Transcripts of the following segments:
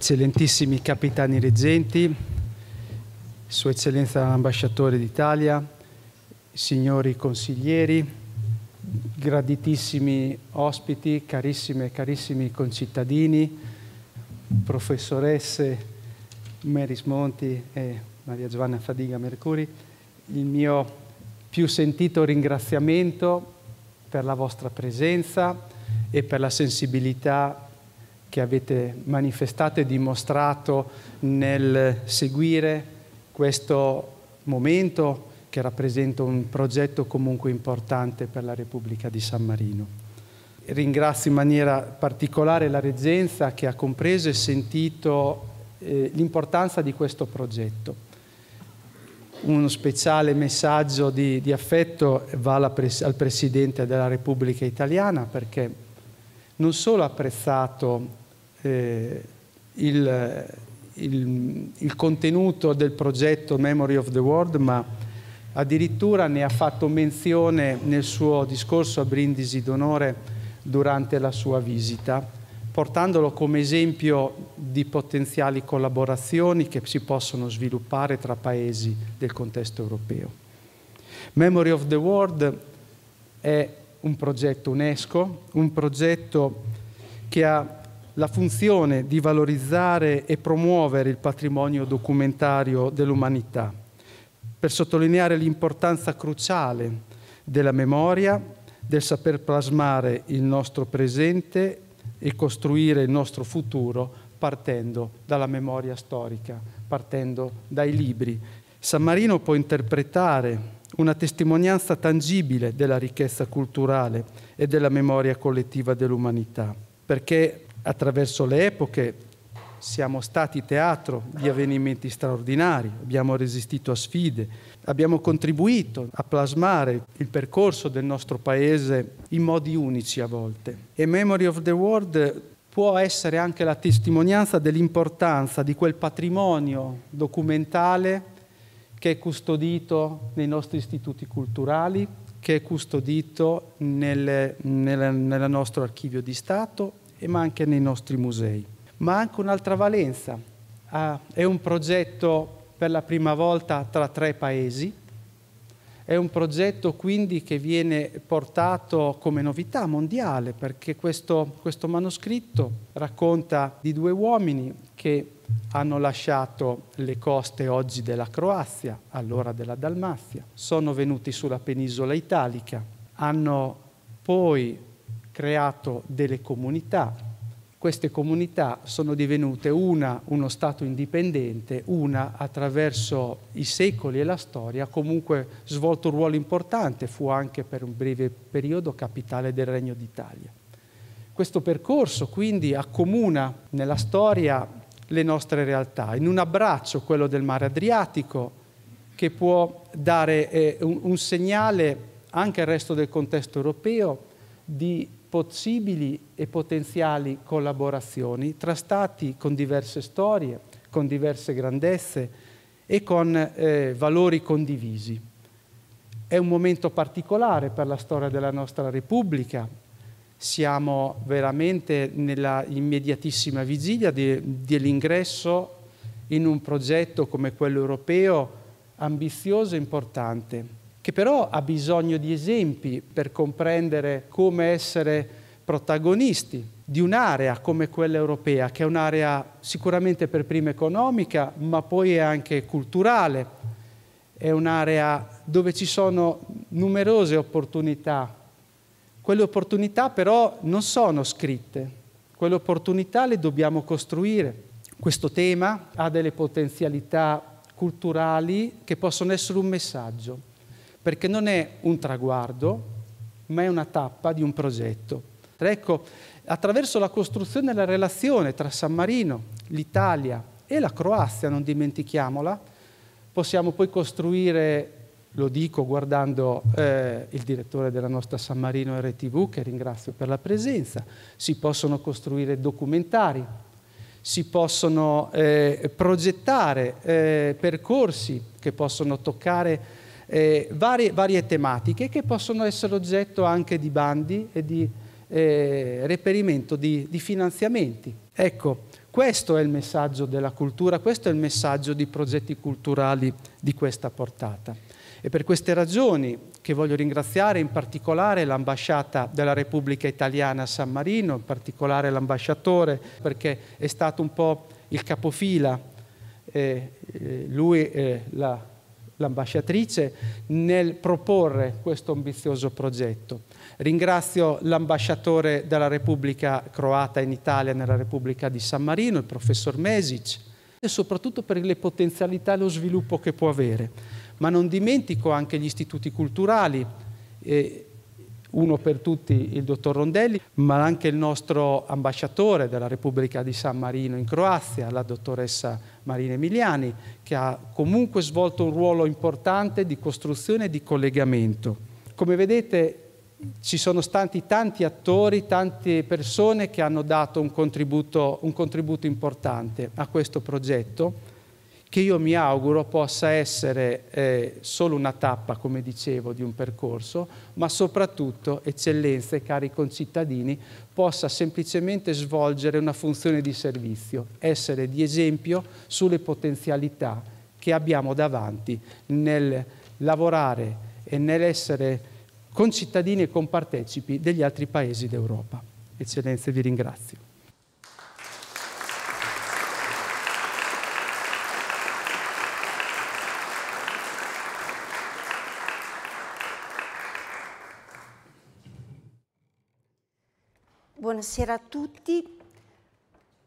eccellentissimi capitani reggenti, Sua Eccellenza Ambasciatore d'Italia, signori consiglieri, graditissimi ospiti, carissime e carissimi concittadini, professoresse Meris Monti e Maria Giovanna Fadiga Mercuri, il mio più sentito ringraziamento per la vostra presenza e per la sensibilità che avete manifestato e dimostrato nel seguire questo momento che rappresenta un progetto comunque importante per la Repubblica di San Marino. Ringrazio in maniera particolare la Reggenza che ha compreso e sentito eh, l'importanza di questo progetto. Uno speciale messaggio di, di affetto va pres al Presidente della Repubblica Italiana perché non solo ha apprezzato eh, il, eh, il, il contenuto del progetto Memory of the World, ma addirittura ne ha fatto menzione nel suo discorso a Brindisi d'onore durante la sua visita, portandolo come esempio di potenziali collaborazioni che si possono sviluppare tra paesi del contesto europeo. Memory of the World è un progetto UNESCO, un progetto che ha la funzione di valorizzare e promuovere il patrimonio documentario dell'umanità, per sottolineare l'importanza cruciale della memoria, del saper plasmare il nostro presente e costruire il nostro futuro partendo dalla memoria storica, partendo dai libri. San Marino può interpretare una testimonianza tangibile della ricchezza culturale e della memoria collettiva dell'umanità, perché attraverso le epoche siamo stati teatro di avvenimenti straordinari, abbiamo resistito a sfide, abbiamo contribuito a plasmare il percorso del nostro paese in modi unici a volte. E Memory of the World può essere anche la testimonianza dell'importanza di quel patrimonio documentale che è custodito nei nostri istituti culturali, che è custodito nel, nel, nel nostro archivio di Stato ma anche nei nostri musei. Ma anche un'altra valenza, ha, ah, è un progetto per la prima volta tra tre paesi, è un progetto quindi che viene portato come novità mondiale perché questo, questo manoscritto racconta di due uomini che hanno lasciato le coste oggi della Croazia, allora della Dalmazia, sono venuti sulla penisola italica, hanno poi creato delle comunità. Queste comunità sono divenute una uno Stato indipendente, una attraverso i secoli e la storia, comunque svolto un ruolo importante, fu anche per un breve periodo capitale del Regno d'Italia. Questo percorso quindi accomuna nella storia le nostre realtà, in un abbraccio quello del mare Adriatico, che può dare eh, un, un segnale anche al resto del contesto europeo di possibili e potenziali collaborazioni tra stati con diverse storie, con diverse grandezze e con eh, valori condivisi. È un momento particolare per la storia della nostra Repubblica. Siamo veramente nella immediatissima vigilia dell'ingresso in un progetto come quello europeo ambizioso e importante che però ha bisogno di esempi per comprendere come essere protagonisti di un'area come quella europea, che è un'area sicuramente per prima economica, ma poi è anche culturale, è un'area dove ci sono numerose opportunità. Quelle opportunità però non sono scritte, quelle opportunità le dobbiamo costruire. Questo tema ha delle potenzialità culturali che possono essere un messaggio perché non è un traguardo, ma è una tappa di un progetto. Ecco, attraverso la costruzione della relazione tra San Marino, l'Italia e la Croazia, non dimentichiamola, possiamo poi costruire, lo dico guardando eh, il direttore della nostra San Marino RTV, che ringrazio per la presenza, si possono costruire documentari, si possono eh, progettare eh, percorsi che possono toccare eh, varie, varie, tematiche che possono essere oggetto anche di bandi e di eh, reperimento di, di finanziamenti. Ecco, questo è il messaggio della cultura, questo è il messaggio di progetti culturali di questa portata. E per queste ragioni che voglio ringraziare in particolare l'ambasciata della Repubblica Italiana a San Marino, in particolare l'ambasciatore, perché è stato un po' il capofila, eh, eh lui eh, la, l'ambasciatrice nel proporre questo ambizioso progetto. Ringrazio l'ambasciatore della Repubblica Croata in Italia, nella Repubblica di San Marino, il professor Mesic, e soprattutto per le potenzialità e lo sviluppo che può avere. Ma non dimentico anche gli istituti culturali, uno per tutti il dottor Rondelli, ma anche il nostro ambasciatore della Repubblica di San Marino in Croazia, la dottoressa Marina Emiliani, che ha comunque svolto un ruolo importante di costruzione e di collegamento. Come vedete ci sono stati tanti attori, tante persone che hanno dato un contributo, un contributo importante a questo progetto che io mi auguro possa essere eh, solo una tappa, come dicevo, di un percorso, ma soprattutto, eccellenze, cari concittadini, possa semplicemente svolgere una funzione di servizio, essere di esempio sulle potenzialità che abbiamo davanti nel lavorare e nell'essere concittadini e compartecipi degli altri paesi d'Europa. Eccellenze, vi ringrazio. buonasera a tutti.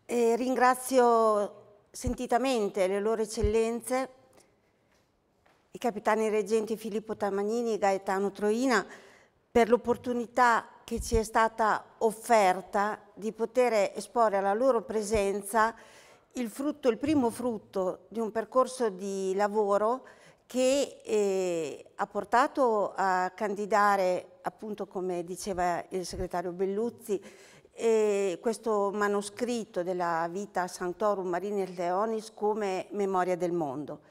E ringrazio sentitamente le loro eccellenze, i capitani reggenti Filippo Tamanini e Gaetano Troina, per l'opportunità che ci è stata offerta di poter esporre alla loro presenza il, frutto, il primo frutto di un percorso di lavoro che eh, ha portato a candidare, appunto come diceva il segretario Belluzzi, e questo manoscritto della Vita Sanctorum Marinis Leonis come memoria del mondo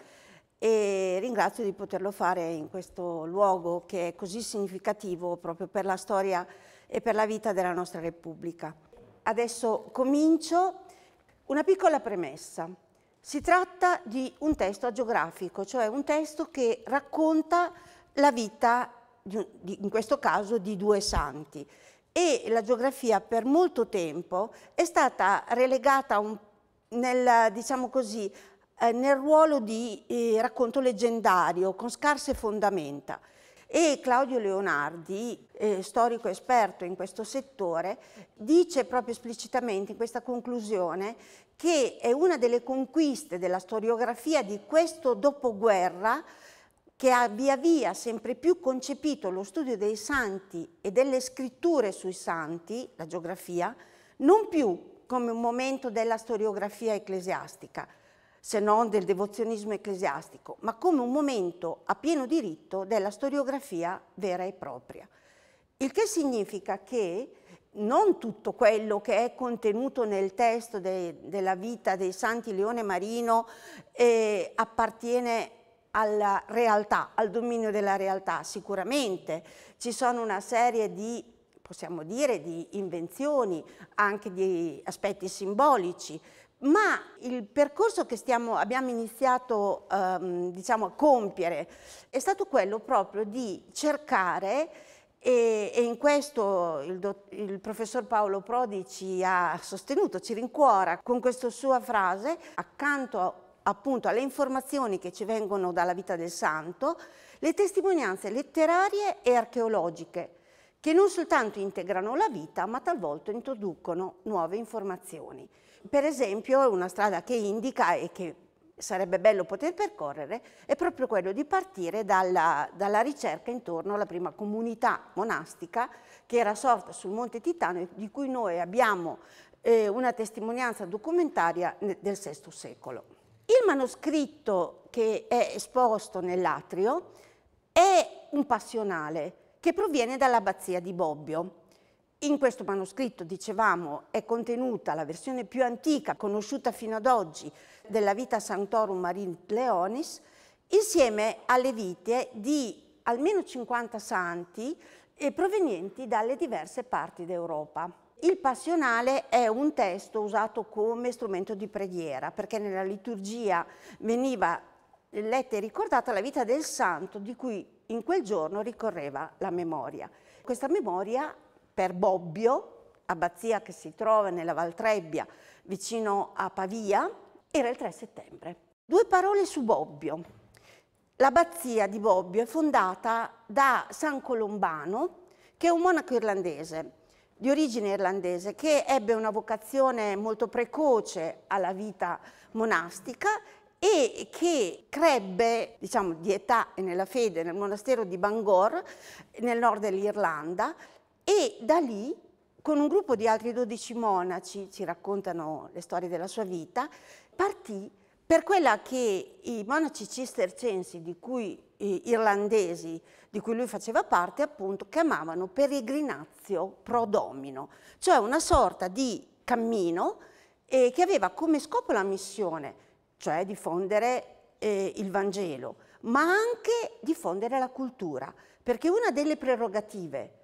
e ringrazio di poterlo fare in questo luogo che è così significativo proprio per la storia e per la vita della nostra Repubblica. Adesso comincio una piccola premessa. Si tratta di un testo agiografico, cioè un testo che racconta la vita, in questo caso, di due santi e la geografia per molto tempo è stata relegata un, nel, diciamo così, eh, nel ruolo di eh, racconto leggendario con scarse fondamenta. E Claudio Leonardi, eh, storico esperto in questo settore, dice proprio esplicitamente in questa conclusione che è una delle conquiste della storiografia di questo dopoguerra che ha via via sempre più concepito lo studio dei santi e delle scritture sui santi, la geografia, non più come un momento della storiografia ecclesiastica, se non del devozionismo ecclesiastico, ma come un momento a pieno diritto della storiografia vera e propria. Il che significa che non tutto quello che è contenuto nel testo de, della vita dei santi Leone Marino eh, appartiene alla realtà, al dominio della realtà. Sicuramente ci sono una serie di, possiamo dire, di invenzioni, anche di aspetti simbolici, ma il percorso che stiamo, abbiamo iniziato ehm, diciamo, a compiere è stato quello proprio di cercare e, e in questo il, do, il, professor Paolo Prodi ci ha sostenuto, ci rincuora con questa sua frase, accanto a appunto alle informazioni che ci vengono dalla vita del santo, le testimonianze letterarie e archeologiche, che non soltanto integrano la vita, ma talvolta introducono nuove informazioni. Per esempio, una strada che indica e che sarebbe bello poter percorrere è proprio quello di partire dalla, dalla, ricerca intorno alla prima comunità monastica che era sorta sul Monte Titano e di cui noi abbiamo eh, una testimonianza documentaria del VI secolo. Il manoscritto che è esposto nell'atrio è un passionale che proviene dall'abbazia di Bobbio. In questo manoscritto, dicevamo, è contenuta la versione più antica, conosciuta fino ad oggi, della Vita Sanctorum Marin Leonis, insieme alle vite di almeno 50 santi eh, provenienti dalle diverse parti d'Europa. Il passionale è un testo usato come strumento di preghiera, perché nella liturgia veniva letta e ricordata la vita del santo di cui in quel giorno ricorreva la memoria. Questa memoria per Bobbio, abbazia che si trova nella Valtrebbia, vicino a Pavia, era il 3 settembre. Due parole su Bobbio. L'abbazia di Bobbio è fondata da San Colombano, che è un monaco irlandese di origine irlandese che ebbe una vocazione molto precoce alla vita monastica e che crebbe, diciamo, di età e nella fede nel monastero di Bangor, nel nord dell'Irlanda, e da lì, con un gruppo di altri dodici monaci, ci raccontano le storie della sua vita, partì per quella che i monaci cistercensi, di cui irlandesi di cui lui faceva parte, appunto, chiamavano peregrinazio pro domino, cioè una sorta di cammino eh, che aveva come scopo la missione, cioè diffondere eh, il Vangelo, ma anche diffondere la cultura, perché una delle prerogative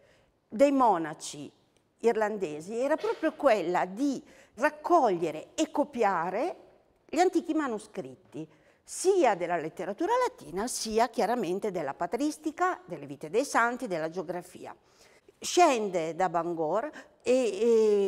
dei monaci irlandesi era proprio quella di raccogliere e copiare gli antichi manoscritti, sia della letteratura latina sia chiaramente della patristica, delle vite dei santi, della geografia. Scende da Bangor e,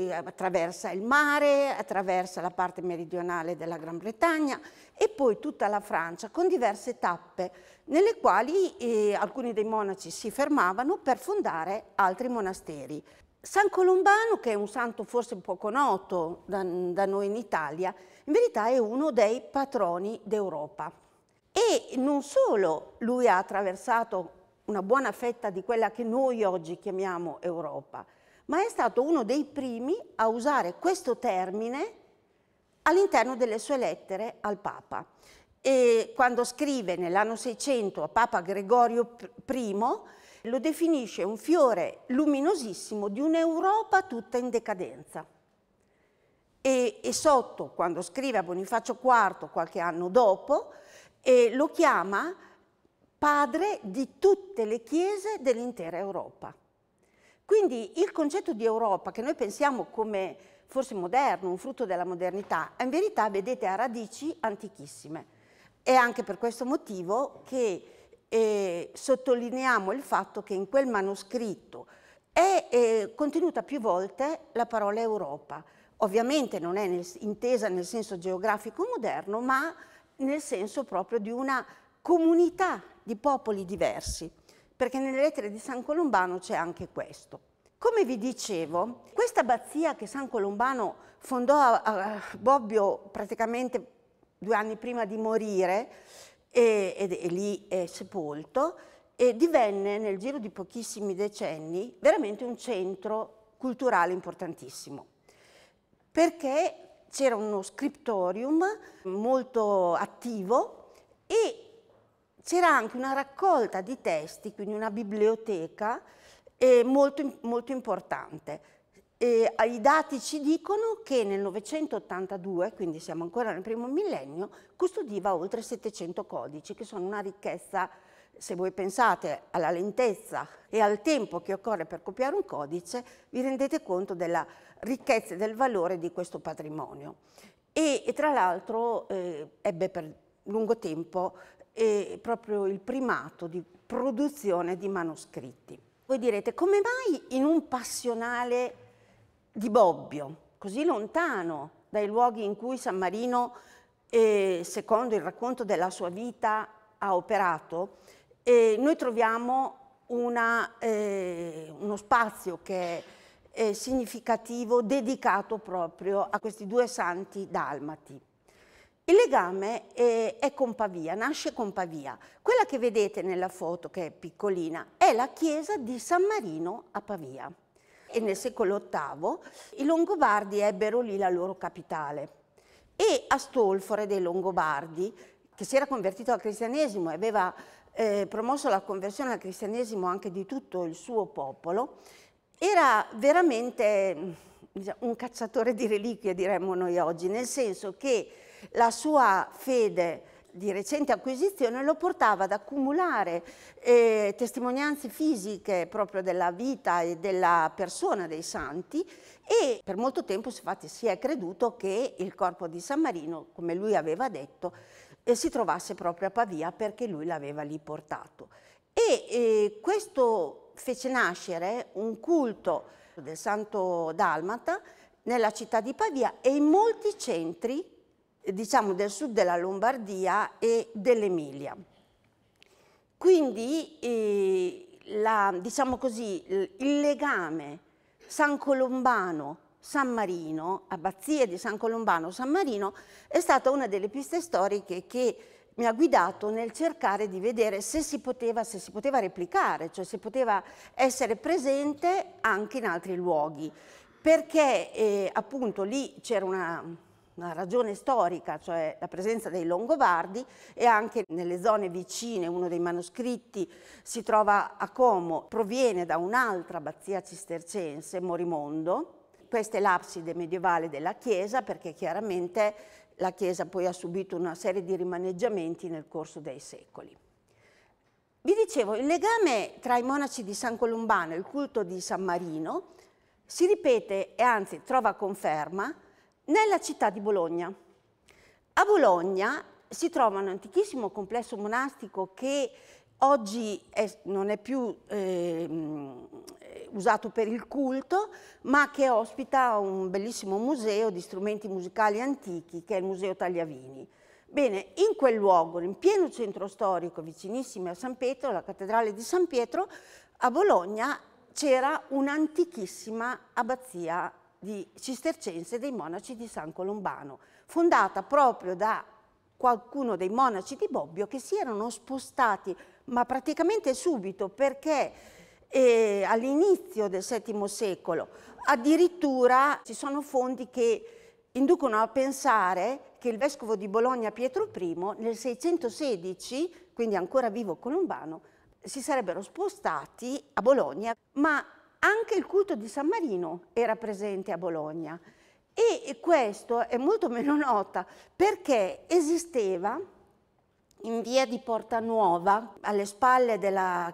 e attraversa il mare, attraversa la parte meridionale della Gran Bretagna e poi tutta la Francia con diverse tappe nelle quali eh, alcuni dei monaci si fermavano per fondare altri monasteri. San Colombano, che è un santo forse poco noto da, da noi in Italia, in verità è uno dei patroni d'Europa. E non solo lui ha attraversato una buona fetta di quella che noi oggi chiamiamo Europa, ma è stato uno dei primi a usare questo termine all'interno delle sue lettere al Papa. E quando scrive nell'anno 600 a Papa Gregorio I, lo definisce un fiore luminosissimo di un'Europa tutta in decadenza. E, e, sotto, quando scrive a Bonifacio IV qualche anno dopo, eh, lo chiama padre di tutte le chiese dell'intera Europa. Quindi il concetto di Europa, che noi pensiamo come forse moderno, un frutto della modernità, in verità, vedete, ha radici antichissime. È anche per questo motivo che e sottolineiamo il fatto che in quel manoscritto è eh, contenuta più volte la parola Europa. Ovviamente non è nel, intesa nel senso geografico moderno, ma nel senso proprio di una comunità di popoli diversi, perché nelle lettere di San Colombano c'è anche questo. Come vi dicevo, questa abbazia che San Colombano fondò a, a Bobbio praticamente due anni prima di morire, e, e, e lì è sepolto e divenne nel giro di pochissimi decenni veramente un centro culturale importantissimo perché c'era uno scriptorium molto attivo e c'era anche una raccolta di testi, quindi una biblioteca eh, molto, molto importante. E eh, I dati ci dicono che nel 982, quindi siamo ancora nel primo millennio, custodiva oltre 700 codici, che sono una ricchezza, se voi pensate alla lentezza e al tempo che occorre per copiare un codice, vi rendete conto della ricchezza e del valore di questo patrimonio. E, e tra l'altro eh, ebbe per lungo tempo eh, proprio il primato di produzione di manoscritti. Voi direte, come mai in un passionale di Bobbio, così lontano dai luoghi in cui San Marino, eh, secondo il racconto della sua vita, ha operato, eh, noi troviamo una, eh, uno spazio che è significativo, dedicato proprio a questi due santi dalmati. Il legame è, è, con Pavia, nasce con Pavia. Quella che vedete nella foto, che è piccolina, è la chiesa di San Marino a Pavia e nel secolo VIII i Longobardi ebbero lì la loro capitale e Astolfore dei Longobardi, che si era convertito al cristianesimo e aveva eh, promosso la conversione al cristianesimo anche di tutto il suo popolo, era veramente diciamo, un cacciatore di reliquie, diremmo noi oggi, nel senso che la sua fede di recente acquisizione lo portava ad accumulare eh, testimonianze fisiche proprio della vita e della persona dei santi e per molto tempo infatti si è creduto che il corpo di San Marino, come lui aveva detto, eh, si trovasse proprio a Pavia perché lui l'aveva lì portato. E eh, questo fece nascere un culto del santo Dalmata nella città di Pavia e in molti centri diciamo, del sud della Lombardia e dell'Emilia. Quindi eh, la, diciamo così, il legame San Colombano San Marino, abbazie di San Colombano San Marino, è stata una delle piste storiche che mi ha guidato nel cercare di vedere se si poteva, se si poteva replicare, cioè se poteva essere presente anche in altri luoghi, perché eh, appunto lì c'era una una ragione storica, cioè la presenza dei Longobardi e anche nelle zone vicine, uno dei manoscritti si trova a Como, proviene da un'altra abbazia cistercense, Morimondo. Questa è l'abside medievale della chiesa perché chiaramente la chiesa poi ha subito una serie di rimaneggiamenti nel corso dei secoli. Vi dicevo, il legame tra i monaci di San Columbano e il culto di San Marino si ripete e anzi trova conferma nella città di Bologna. A Bologna si trova un antichissimo complesso monastico che oggi è, non è più eh, usato per il culto, ma che ospita un bellissimo museo di strumenti musicali antichi, che è il Museo Tagliavini. Bene, in quel luogo, in pieno centro storico, vicinissimo a San Pietro, la cattedrale di San Pietro, a Bologna c'era un'antichissima abbazia di cistercense dei monaci di San Colombano, fondata proprio da qualcuno dei monaci di Bobbio che si erano spostati, ma praticamente subito, perché eh, all'inizio del VII secolo addirittura ci sono fondi che inducono a pensare che il vescovo di Bologna Pietro I nel 616, quindi ancora vivo Colombano, si sarebbero spostati a Bologna, ma anche il culto di San Marino era presente a Bologna e questo è molto meno nota perché esisteva in via di Porta Nuova, alle spalle della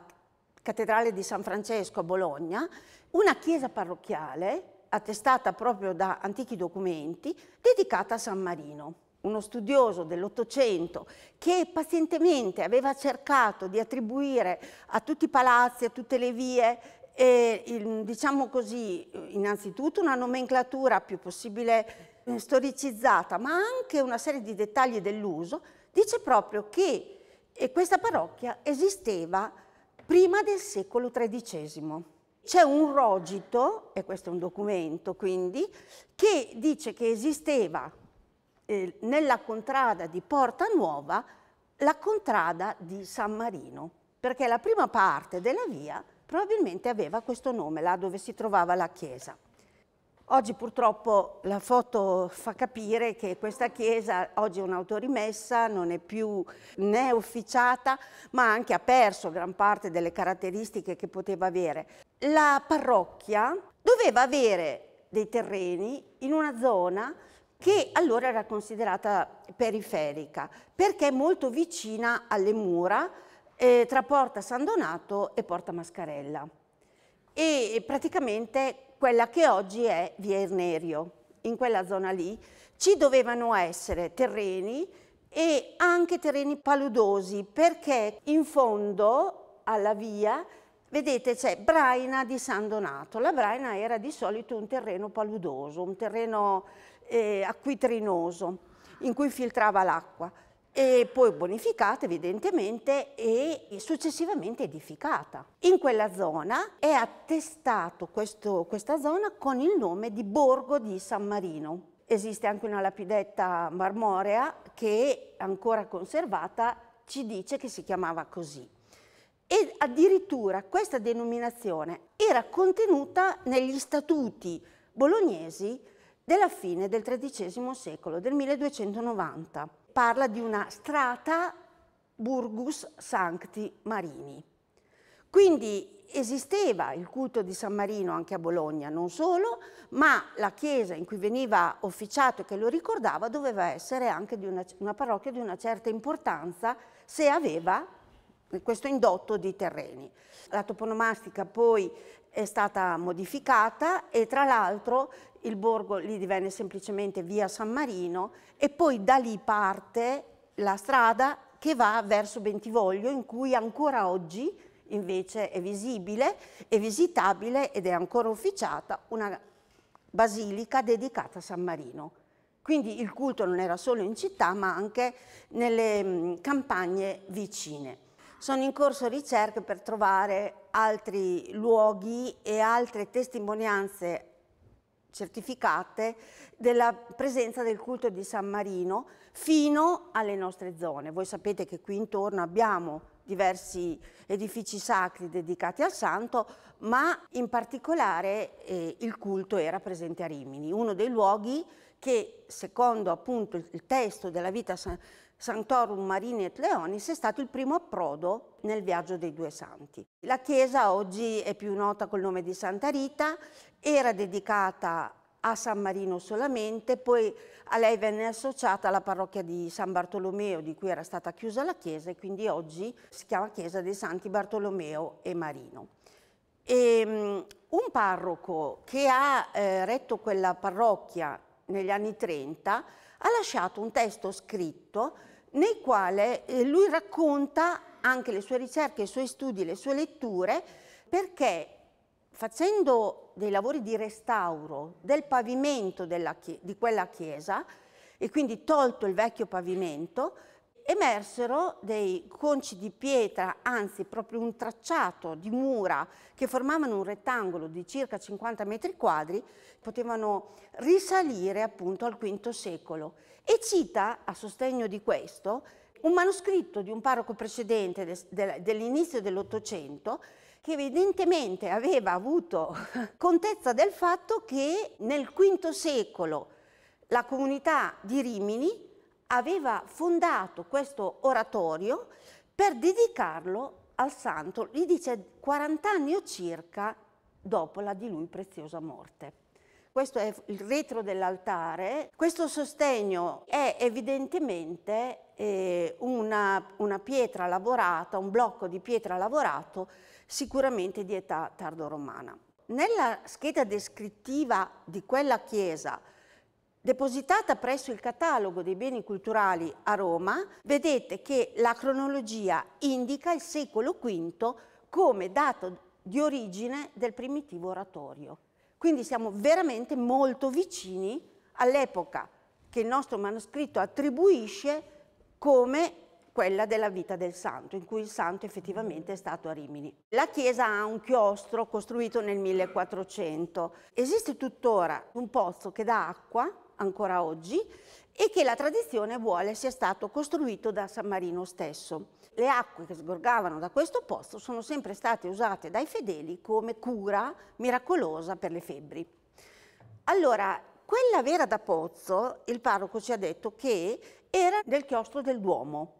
cattedrale di San Francesco a Bologna, una chiesa parrocchiale attestata proprio da antichi documenti dedicata a San Marino uno studioso dell'Ottocento che pazientemente aveva cercato di attribuire a tutti i palazzi, a tutte le vie, e il, diciamo così innanzitutto una nomenclatura più possibile eh, storicizzata ma anche una serie di dettagli dell'uso dice proprio che questa parrocchia esisteva prima del secolo XIII. C'è un rogito, e questo è un documento quindi, che dice che esisteva eh, nella contrada di Porta Nuova la contrada di San Marino, perché la prima parte della via probabilmente aveva questo nome là dove si trovava la chiesa. Oggi purtroppo la foto fa capire che questa chiesa oggi è un'autorimessa, non è più né officiata, ma anche ha perso gran parte delle caratteristiche che poteva avere. La parrocchia doveva avere dei terreni in una zona che allora era considerata periferica, perché molto vicina alle mura eh, tra Porta San Donato e Porta Mascarella e praticamente quella che oggi è Via Ernerio. in quella zona lì ci dovevano essere terreni e anche terreni paludosi perché in fondo alla via Vedete c'è Braina di San Donato, la Braina era di solito un terreno paludoso, un terreno eh, acquitrinoso in cui filtrava l'acqua e poi bonificata evidentemente e successivamente edificata. In quella zona è attestato questo, questa zona con il nome di Borgo di San Marino. Esiste anche una lapidetta marmorea che ancora conservata ci dice che si chiamava così. E addirittura questa denominazione era contenuta negli statuti bolognesi della fine del XIII secolo, del 1290 parla di una strata Burgus Sancti Marini. Quindi esisteva il culto di San Marino anche a Bologna, non solo, ma la chiesa in cui veniva officiato e che lo ricordava doveva essere anche di una, una parrocchia di una certa importanza se aveva questo indotto di terreni. La toponomastica poi è stata modificata e tra l'altro il borgo lì divenne semplicemente via San Marino e poi da lì parte la strada che va verso Bentivoglio in cui ancora oggi invece è visibile, è visitabile ed è ancora officiata una basilica dedicata a San Marino. Quindi il culto non era solo in città ma anche nelle campagne vicine. Sono in corso ricerche per trovare altri luoghi e altre testimonianze certificate della presenza del culto di San Marino fino alle nostre zone. Voi sapete che qui intorno abbiamo diversi edifici sacri dedicati al santo, ma in particolare eh, il culto era presente a Rimini, uno dei luoghi che secondo appunto il testo della vita san Santorum Marini et Leonis è stato il primo approdo nel viaggio dei due santi. La chiesa oggi è più nota col nome di Santa Rita, era dedicata a San Marino solamente, poi a lei venne associata la parrocchia di San Bartolomeo di cui era stata chiusa la chiesa e quindi oggi si chiama Chiesa dei Santi Bartolomeo e Marino. E, ehm, un parroco che ha eh, retto quella parrocchia negli anni 30 ha lasciato un testo scritto nel quale eh, lui racconta anche le sue ricerche, i suoi studi, le sue letture, perché facendo dei lavori di restauro del pavimento della, di quella chiesa, e quindi tolto il vecchio pavimento, emersero dei conci di pietra, anzi proprio un tracciato di mura che formavano un rettangolo di circa 50 metri quadri, potevano risalire appunto al V secolo. E cita, a sostegno di questo, un manoscritto di un parroco precedente dell'inizio dell'Ottocento che evidentemente aveva avuto contezza del fatto che nel V secolo la comunità di Rimini aveva fondato questo oratorio per dedicarlo al santo, gli dice 40 anni o circa dopo la di lui preziosa morte. Questo è il retro dell'altare. Questo sostegno è evidentemente eh, una, una pietra lavorata, un blocco di pietra lavorato, sicuramente di età tardo-romana. Nella scheda descrittiva di quella chiesa, Depositata presso il catalogo dei beni culturali a Roma, vedete che la cronologia indica il secolo V come dato di origine del primitivo oratorio. Quindi siamo veramente molto vicini all'epoca che il nostro manoscritto attribuisce come quella della vita del santo, in cui il santo effettivamente è stato a Rimini. La chiesa ha un chiostro costruito nel 1400. Esiste tuttora un pozzo che dà acqua ancora oggi e che la tradizione vuole sia stato costruito da San Marino stesso. Le acque che sgorgavano da questo pozzo sono sempre state usate dai fedeli come cura miracolosa per le febbri. Allora, quella vera da Pozzo, il parroco ci ha detto che era del chiostro del Duomo,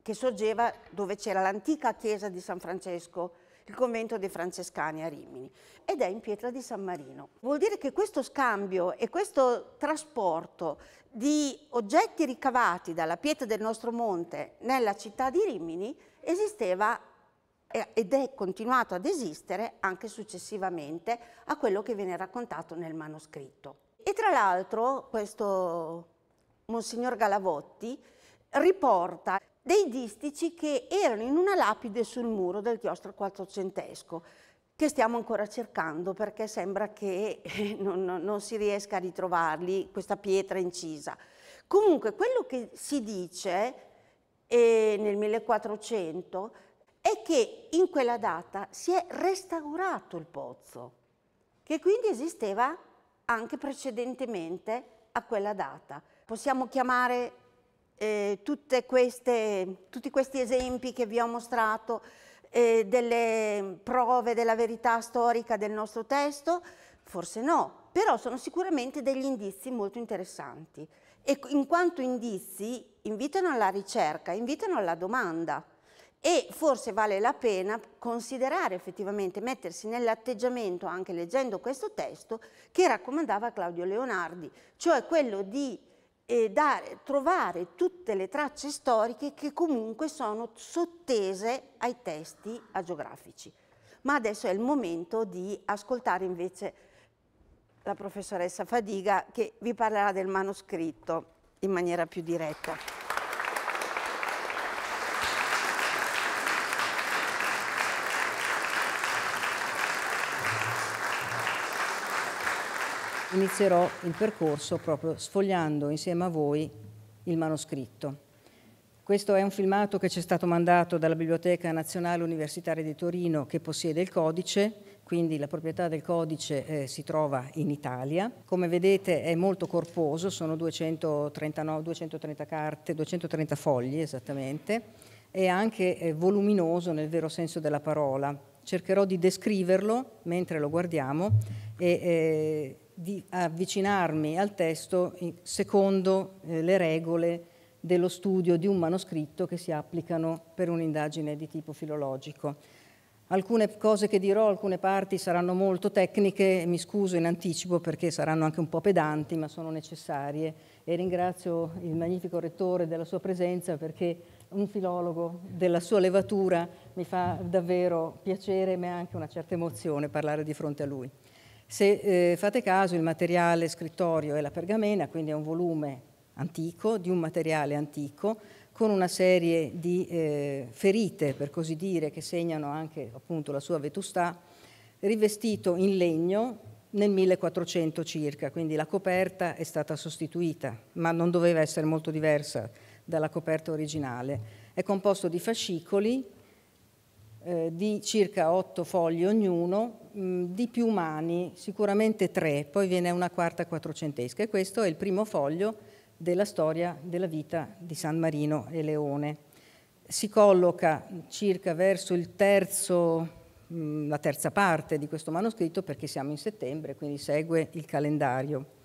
che sorgeva dove c'era l'antica chiesa di San Francesco il convento dei Francescani a Rimini ed è in pietra di San Marino. Vuol dire che questo scambio e questo trasporto di oggetti ricavati dalla pietra del nostro monte nella città di Rimini esisteva ed è continuato ad esistere anche successivamente a quello che viene raccontato nel manoscritto. E tra l'altro questo Monsignor Galavotti riporta dei distici che erano in una lapide sul muro del chiostro quattrocentesco che stiamo ancora cercando perché sembra che eh, non, non, non, si riesca a ritrovarli, questa pietra incisa. Comunque quello che si dice eh, nel 1400 è che in quella data si è restaurato il pozzo, che quindi esisteva anche precedentemente a quella data. Possiamo chiamare eh, queste, tutti questi esempi che vi ho mostrato eh, delle prove della verità storica del nostro testo? Forse no, però sono sicuramente degli indizi molto interessanti e in quanto indizi invitano alla ricerca, invitano alla domanda e forse vale la pena considerare effettivamente, mettersi nell'atteggiamento anche leggendo questo testo che raccomandava Claudio Leonardi, cioè quello di e dare, trovare tutte le tracce storiche che comunque sono sottese ai testi agiografici. Ma adesso è il momento di ascoltare invece la professoressa Fadiga che vi parlerà del manoscritto in maniera più diretta. inizierò il percorso proprio sfogliando insieme a voi il manoscritto. Questo è un filmato che ci è stato mandato dalla Biblioteca Nazionale Universitaria di Torino che possiede il codice, quindi la proprietà del codice eh, si trova in Italia. Come vedete è molto corposo, sono 239, 230 carte, 230 fogli esattamente, è anche eh, voluminoso nel vero senso della parola. Cercherò di descriverlo mentre lo guardiamo e eh, di avvicinarmi al testo secondo eh, le regole dello studio di un manoscritto che si applicano per un'indagine di tipo filologico. Alcune cose che dirò, alcune parti saranno molto tecniche, mi scuso in anticipo perché saranno anche un po' pedanti, ma sono necessarie e ringrazio il magnifico rettore della sua presenza perché un filologo della sua levatura mi fa davvero piacere, ma anche una certa emozione parlare di fronte a lui. Se eh, fate caso il materiale scrittorio è la pergamena, quindi è un volume antico, di un materiale antico, con una serie di eh, ferite, per così dire, che segnano anche appunto la sua vetustà, rivestito in legno nel 1400 circa, quindi la coperta è stata sostituita, ma non doveva essere molto diversa dalla coperta originale. È composto di fascicoli eh, di circa otto fogli ognuno, di più mani, sicuramente tre, poi viene una quarta quattrocentesca e questo è il primo foglio della storia della vita di San Marino e Leone. Si colloca circa verso terzo, la terza parte di questo manoscritto perché siamo in settembre, quindi segue il calendario.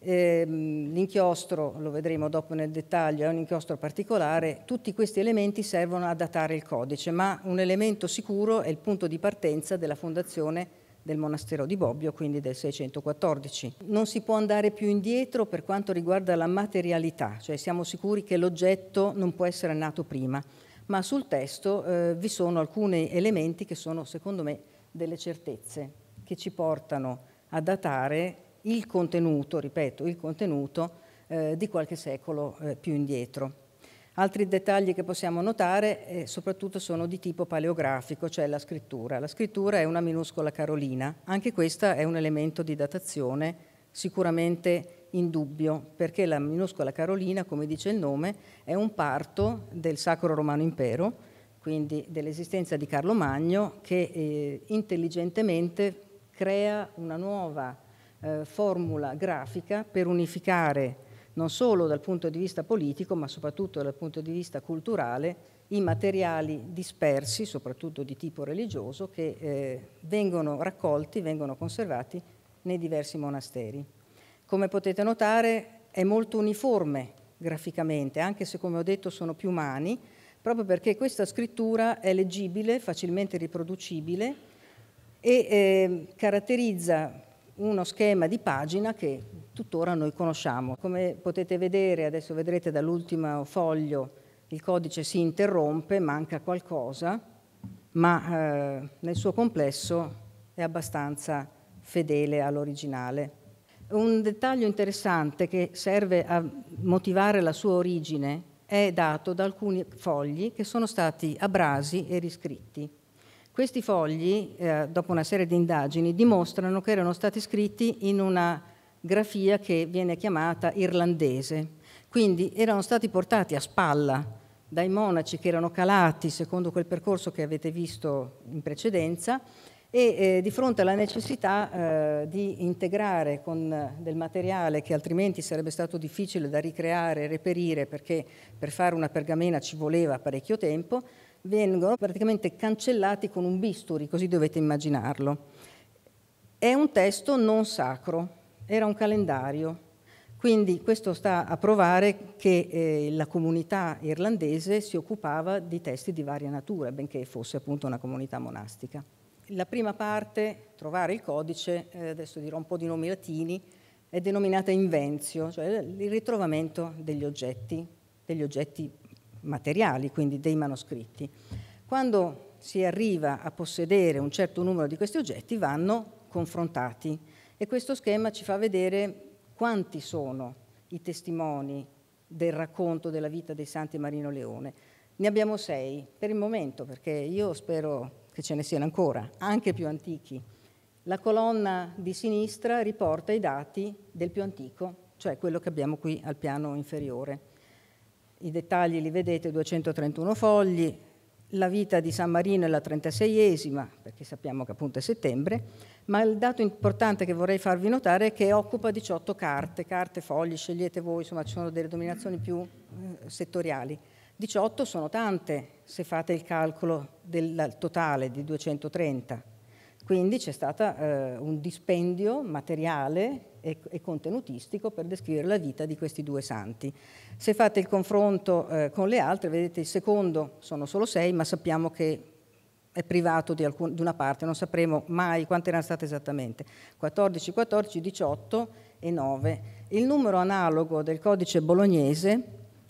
Ehm, l'inchiostro, lo vedremo dopo nel dettaglio, è un inchiostro particolare. Tutti questi elementi servono a datare il codice, ma un elemento sicuro è il punto di partenza della fondazione del monastero di Bobbio, quindi del 614. Non si può andare più indietro per quanto riguarda la materialità, cioè siamo sicuri che l'oggetto non può essere nato prima, ma sul testo eh, vi sono alcuni elementi che sono, secondo me, delle certezze che ci portano a datare il contenuto, ripeto, il contenuto eh, di qualche secolo eh, più indietro. Altri dettagli che possiamo notare eh, soprattutto sono di tipo paleografico, cioè la scrittura. La scrittura è una minuscola carolina, anche questo è un elemento di datazione sicuramente in dubbio, perché la minuscola carolina, come dice il nome, è un parto del Sacro Romano Impero, quindi dell'esistenza di Carlo Magno, che eh, intelligentemente crea una nuova eh, formula grafica per unificare non solo dal punto di vista politico ma soprattutto dal punto di vista culturale i materiali dispersi, soprattutto di tipo religioso, che eh, vengono raccolti, vengono conservati nei diversi monasteri. Come potete notare è molto uniforme graficamente, anche se come ho detto sono più mani, proprio perché questa scrittura è leggibile, facilmente riproducibile e eh, caratterizza uno schema di pagina che tuttora noi conosciamo. Come potete vedere, adesso vedrete dall'ultimo foglio, il codice si interrompe, manca qualcosa, ma eh, nel suo complesso è abbastanza fedele all'originale. Un dettaglio interessante che serve a motivare la sua origine è dato da alcuni fogli che sono stati abrasi e riscritti. Questi fogli, eh, dopo una serie di indagini, dimostrano che erano stati scritti in una grafia che viene chiamata irlandese. Quindi erano stati portati a spalla dai monaci che erano calati secondo quel percorso che avete visto in precedenza e eh, di fronte alla necessità eh, di integrare con eh, del materiale che altrimenti sarebbe stato difficile da ricreare e reperire perché per fare una pergamena ci voleva parecchio tempo, vengono praticamente cancellati con un bisturi, così dovete immaginarlo. È un testo non sacro, era un calendario, quindi questo sta a provare che eh, la comunità irlandese si occupava di testi di varia natura, benché fosse appunto una comunità monastica. La prima parte, trovare il codice, eh, adesso dirò un po' di nomi latini, è denominata invenzio, cioè il ritrovamento degli oggetti, degli oggetti materiali, quindi dei manoscritti. Quando si arriva a possedere un certo numero di questi oggetti vanno confrontati e questo schema ci fa vedere quanti sono i testimoni del racconto della vita dei santi Marino Leone. Ne abbiamo sei per il momento perché io spero che ce ne siano ancora, anche più antichi. La colonna di sinistra riporta i dati del più antico, cioè quello che abbiamo qui al piano inferiore i dettagli li vedete, 231 fogli, la vita di San Marino è la 36esima, perché sappiamo che appunto è settembre, ma il dato importante che vorrei farvi notare è che occupa 18 carte, carte, fogli, scegliete voi, insomma ci sono delle dominazioni più eh, settoriali. 18 sono tante se fate il calcolo del totale di 230. Quindi c'è stato eh, un dispendio materiale e, e, contenutistico per descrivere la vita di questi due santi. Se fate il confronto eh, con le altre, vedete il secondo sono solo sei, ma sappiamo che è privato di, alcun, di una parte, non sapremo mai quante erano state esattamente. 14, 14, 18 e 9. Il numero analogo del codice bolognese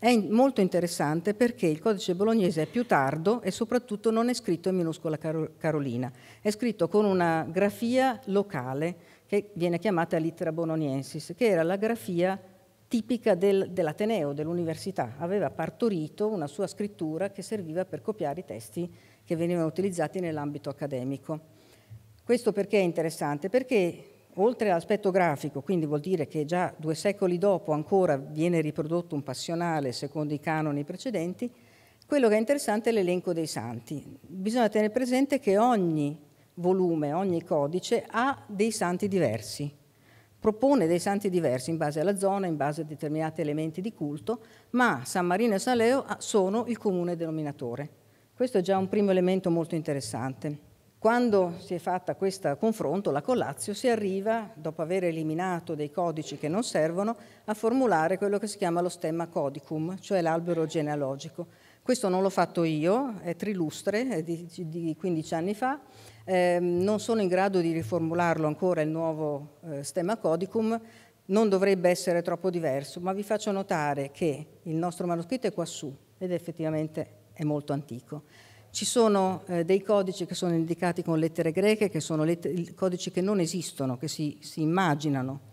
è molto interessante perché il codice bolognese è più tardo e soprattutto non è scritto in minuscola carolina, è scritto con una grafia locale che viene chiamata littera bononiensis, che era la grafia tipica del, dell'Ateneo, dell'università. Aveva partorito una sua scrittura che serviva per copiare i testi che venivano utilizzati nell'ambito accademico. Questo perché è interessante? Perché oltre all'aspetto grafico, quindi vuol dire che già due secoli dopo ancora viene riprodotto un passionale secondo i canoni precedenti, quello che è interessante è l'elenco dei santi. Bisogna tenere presente che ogni volume, ogni codice ha dei santi diversi, propone dei santi diversi in base alla zona, in base a determinati elementi di culto, ma San Marino e San Leo ah, sono il comune denominatore. Questo è già un primo elemento molto interessante. Quando si è fatta questo confronto, la Collazio, si arriva, dopo aver eliminato dei codici che non servono, a formulare quello che si chiama lo stemma codicum, cioè l'albero genealogico. Questo non l'ho fatto io, è trilustre, è di, di 15 anni fa, eh, non sono in grado di riformularlo ancora il nuovo eh, stemma codicum, non dovrebbe essere troppo diverso, ma vi faccio notare che il nostro manoscritto è quassù ed effettivamente è molto antico. Ci sono eh, dei codici che sono indicati con lettere greche, che sono let- codici che non esistono, che si, si immaginano.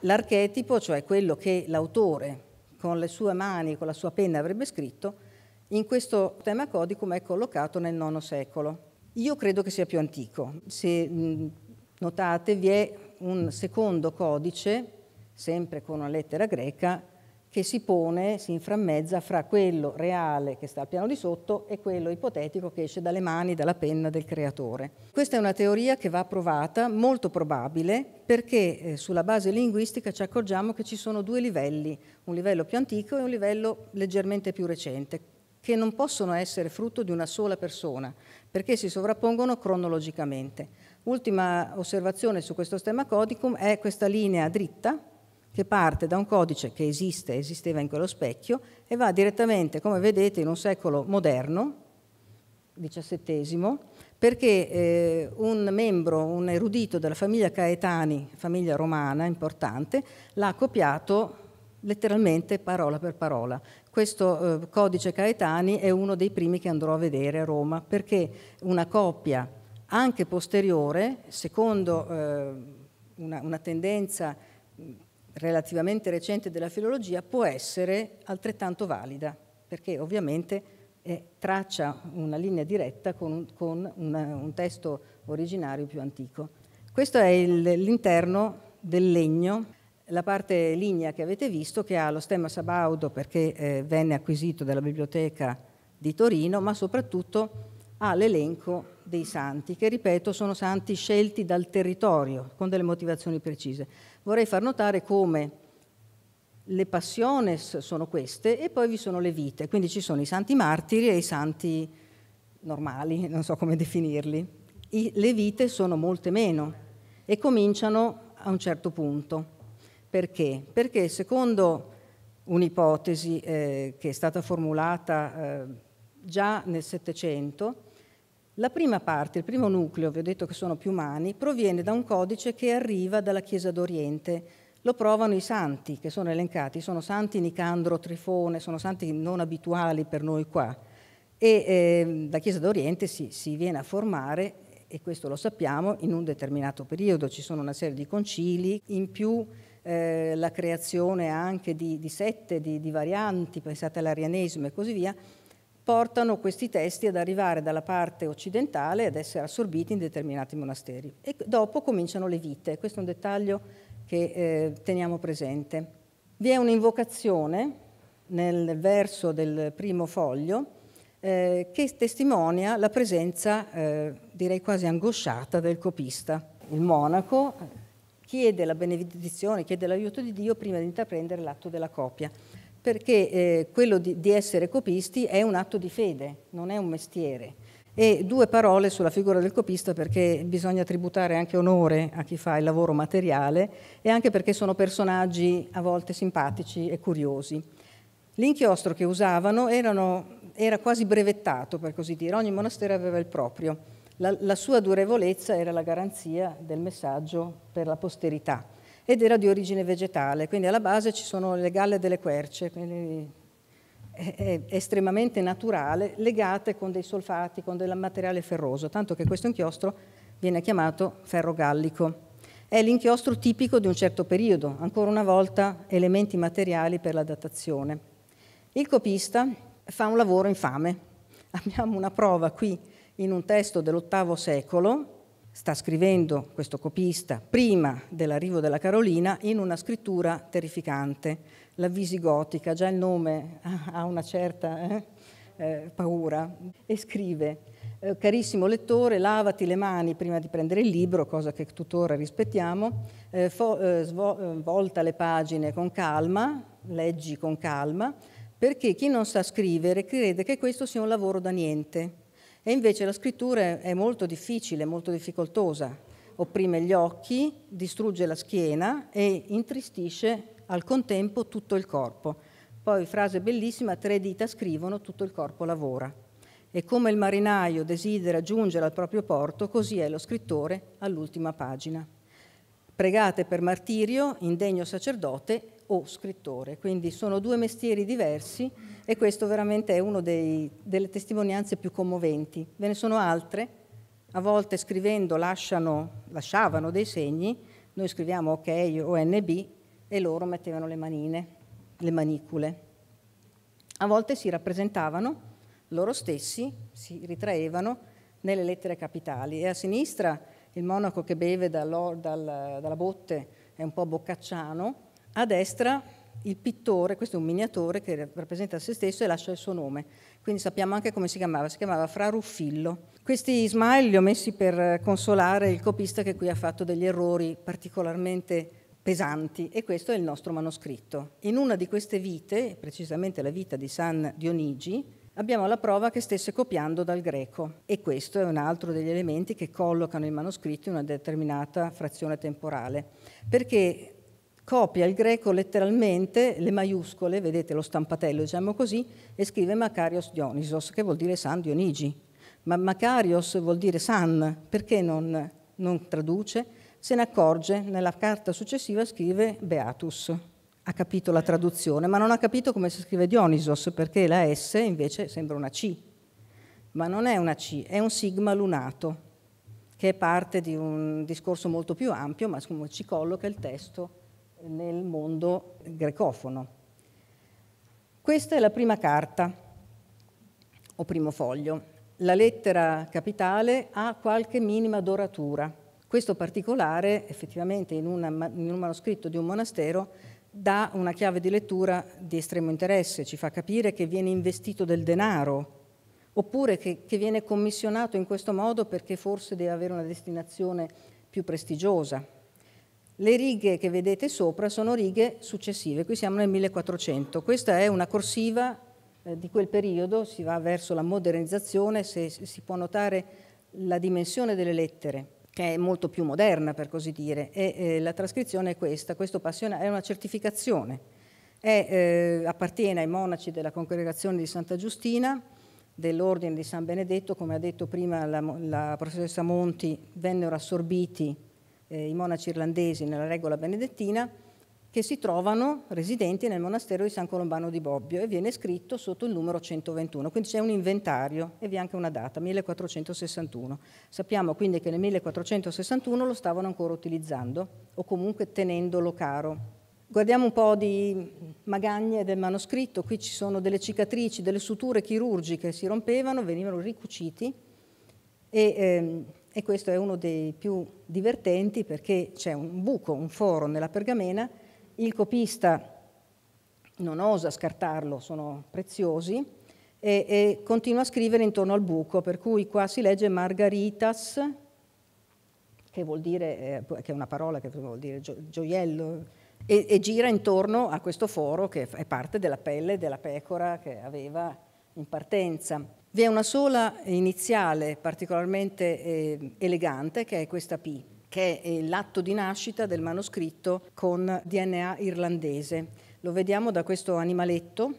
L'archetipo, cioè quello che l'autore con le sue mani, e con la sua penna avrebbe scritto, in questo tema codicum è collocato nel IX secolo. Io credo che sia più antico. Se notate vi è un secondo codice, sempre con una lettera greca, che si pone, si inframmezza fra quello reale che sta al piano di sotto e quello ipotetico che esce dalle mani, dalla penna del creatore. Questa è una teoria che va provata, molto probabile, perché eh, sulla base linguistica ci accorgiamo che ci sono due livelli, un livello più antico e un livello leggermente più recente, che non possono essere frutto di una sola persona, perché si sovrappongono cronologicamente. Ultima osservazione su questo stemma codicum è questa linea dritta che parte da un codice che esiste, esisteva in quello specchio, e va direttamente, come vedete, in un secolo moderno, XVII, perché eh, un membro, un erudito della famiglia Caetani, famiglia romana importante, l'ha copiato letteralmente parola per parola. Questo eh, codice Caetani è uno dei primi che andrò a vedere a Roma, perché una copia anche posteriore, secondo eh, una, una tendenza relativamente recente della filologia può essere altrettanto valida, perché ovviamente eh, traccia una linea diretta con, con una, un testo originario più antico. Questo è il, l'interno del legno, la parte lignea che avete visto che ha lo stemma sabaudo perché eh, venne acquisito dalla biblioteca di Torino, ma soprattutto ha l'elenco dei santi, che ripeto sono santi scelti dal territorio con delle motivazioni precise. Vorrei far notare come le passiones sono queste e poi vi sono le vite, quindi ci sono i santi martiri e i santi normali, non so come definirli. I, le vite sono molte meno e cominciano a un certo punto. Perché? Perché secondo un'ipotesi eh, che è stata formulata eh, già nel Settecento, la prima parte, il primo nucleo, vi ho detto che sono più umani, proviene da un codice che arriva dalla Chiesa d'Oriente. Lo provano i santi che sono elencati, sono santi Nicandro, Trifone, sono santi non abituali per noi qua. E eh, la Chiesa d'Oriente si, si viene a formare, e questo lo sappiamo, in un determinato periodo ci sono una serie di concili, in più eh, la creazione anche di, di sette, di, di varianti, pensate all'arianesimo e così via, portano questi testi ad arrivare dalla parte occidentale ad essere assorbiti in determinati monasteri. E dopo cominciano le vite, questo è un dettaglio che eh, teniamo presente. Vi è un'invocazione nel verso del primo foglio eh, che testimonia la presenza, eh, direi quasi angosciata, del copista. Il monaco chiede la benedizione, chiede l'aiuto di Dio prima di intraprendere l'atto della copia perché eh, quello di, di, essere copisti è un atto di fede, non è un mestiere. E due parole sulla figura del copista perché bisogna tributare anche onore a chi fa il lavoro materiale e anche perché sono personaggi a volte simpatici e curiosi. L'inchiostro che usavano erano, era quasi brevettato, per così dire, ogni monastero aveva il proprio. La, la sua durevolezza era la garanzia del messaggio per la posterità ed era di origine vegetale, quindi alla base ci sono le galle delle querce, quindi è estremamente naturale, legate con dei solfati, con del materiale ferroso, tanto che questo inchiostro viene chiamato ferro gallico. È l'inchiostro tipico di un certo periodo, ancora una volta elementi materiali per la datazione. Il copista fa un lavoro infame. Abbiamo una prova qui in un testo dell'VIII secolo, sta scrivendo questo copista prima dell'arrivo della Carolina in una scrittura terrificante, la visigotica, già il nome ah, ha una certa eh, eh paura, e scrive eh, Carissimo lettore, lavati le mani prima di prendere il libro, cosa che tuttora rispettiamo, eh, volta le pagine con calma, leggi con calma, perché chi non sa scrivere crede che questo sia un lavoro da niente e invece la scrittura è molto difficile, molto difficoltosa, opprime gli occhi, distrugge la schiena e intristisce al contempo tutto il corpo. Poi, frase bellissima, tre dita scrivono, tutto il corpo lavora. E come il marinaio desidera giungere al proprio porto, così è lo scrittore all'ultima pagina. Pregate per martirio, indegno sacerdote o scrittore. Quindi sono due mestieri diversi e questo veramente è una delle testimonianze più commoventi. Ve ne sono altre, a volte scrivendo lasciano, lasciavano dei segni, noi scriviamo ok, o NB e loro mettevano le manine, le manicule. A volte si rappresentavano loro stessi, si ritraevano nelle lettere capitali e a sinistra il monaco che beve dal, dal, dalla botte è un po' boccacciano, a destra il pittore, questo è un miniatore che rappresenta se stesso e lascia il suo nome, quindi sappiamo anche come si chiamava, si chiamava Fra Ruffillo. Questi smile li ho messi per consolare il copista che qui ha fatto degli errori particolarmente pesanti e questo è il nostro manoscritto. In una di queste vite, precisamente la vita di San Dionigi, abbiamo la prova che stesse copiando dal greco e questo è un altro degli elementi che collocano il manoscritto in una determinata frazione temporale, perché copia il greco letteralmente le maiuscole, vedete lo stampatello diciamo così, e scrive Macarios Dionisos, che vuol dire San Dionigi. Ma Macarios vuol dire San, perché non, non traduce? Se ne accorge, nella carta successiva scrive Beatus. Ha capito la traduzione, ma non ha capito come si scrive Dionisos, perché la S invece sembra una C. Ma non è una C, è un sigma lunato, che è parte di un discorso molto più ampio, ma ci colloca il testo nel mondo grecofono. Questa è la prima carta o primo foglio. La lettera capitale ha qualche minima doratura. Questo particolare, effettivamente, in, una, in un manoscritto di un monastero dà una chiave di lettura di estremo interesse, ci fa capire che viene investito del denaro, oppure che, che, viene commissionato in questo modo perché forse deve avere una destinazione più prestigiosa. Le righe che vedete sopra sono righe successive, qui siamo nel 1400. Questa è una corsiva eh, di quel periodo, si va verso la modernizzazione, se si può notare la dimensione delle lettere che è molto più moderna per così dire, e eh, la trascrizione è questa, questo passione è una certificazione, è, eh, appartiene ai monaci della congregazione di Santa Giustina, dell'ordine di San Benedetto, come ha detto prima la, la professoressa Monti, vennero assorbiti eh, i monaci irlandesi nella regola benedettina, che si trovano residenti nel monastero di San Colombano di Bobbio e viene scritto sotto il numero 121, quindi c'è un inventario e vi è anche una data, 1461. Sappiamo quindi che nel 1461 lo stavano ancora utilizzando o comunque tenendolo caro. Guardiamo un po' di magagne del manoscritto, qui ci sono delle cicatrici, delle suture chirurgiche, si rompevano, venivano ricuciti e ehm, e questo è uno dei più divertenti perché c'è un buco, un foro nella pergamena, il copista non osa scartarlo, sono preziosi, e, e continua a scrivere intorno al buco, per cui qua si legge Margaritas, che vuol dire, eh, che è una parola che vuol dire gioiello, e, e, gira intorno a questo foro che è parte della pelle della pecora che aveva in partenza. Vi è una sola iniziale particolarmente eh, elegante che è questa P, che è l'atto di nascita del manoscritto con DNA irlandese. Lo vediamo da questo animaletto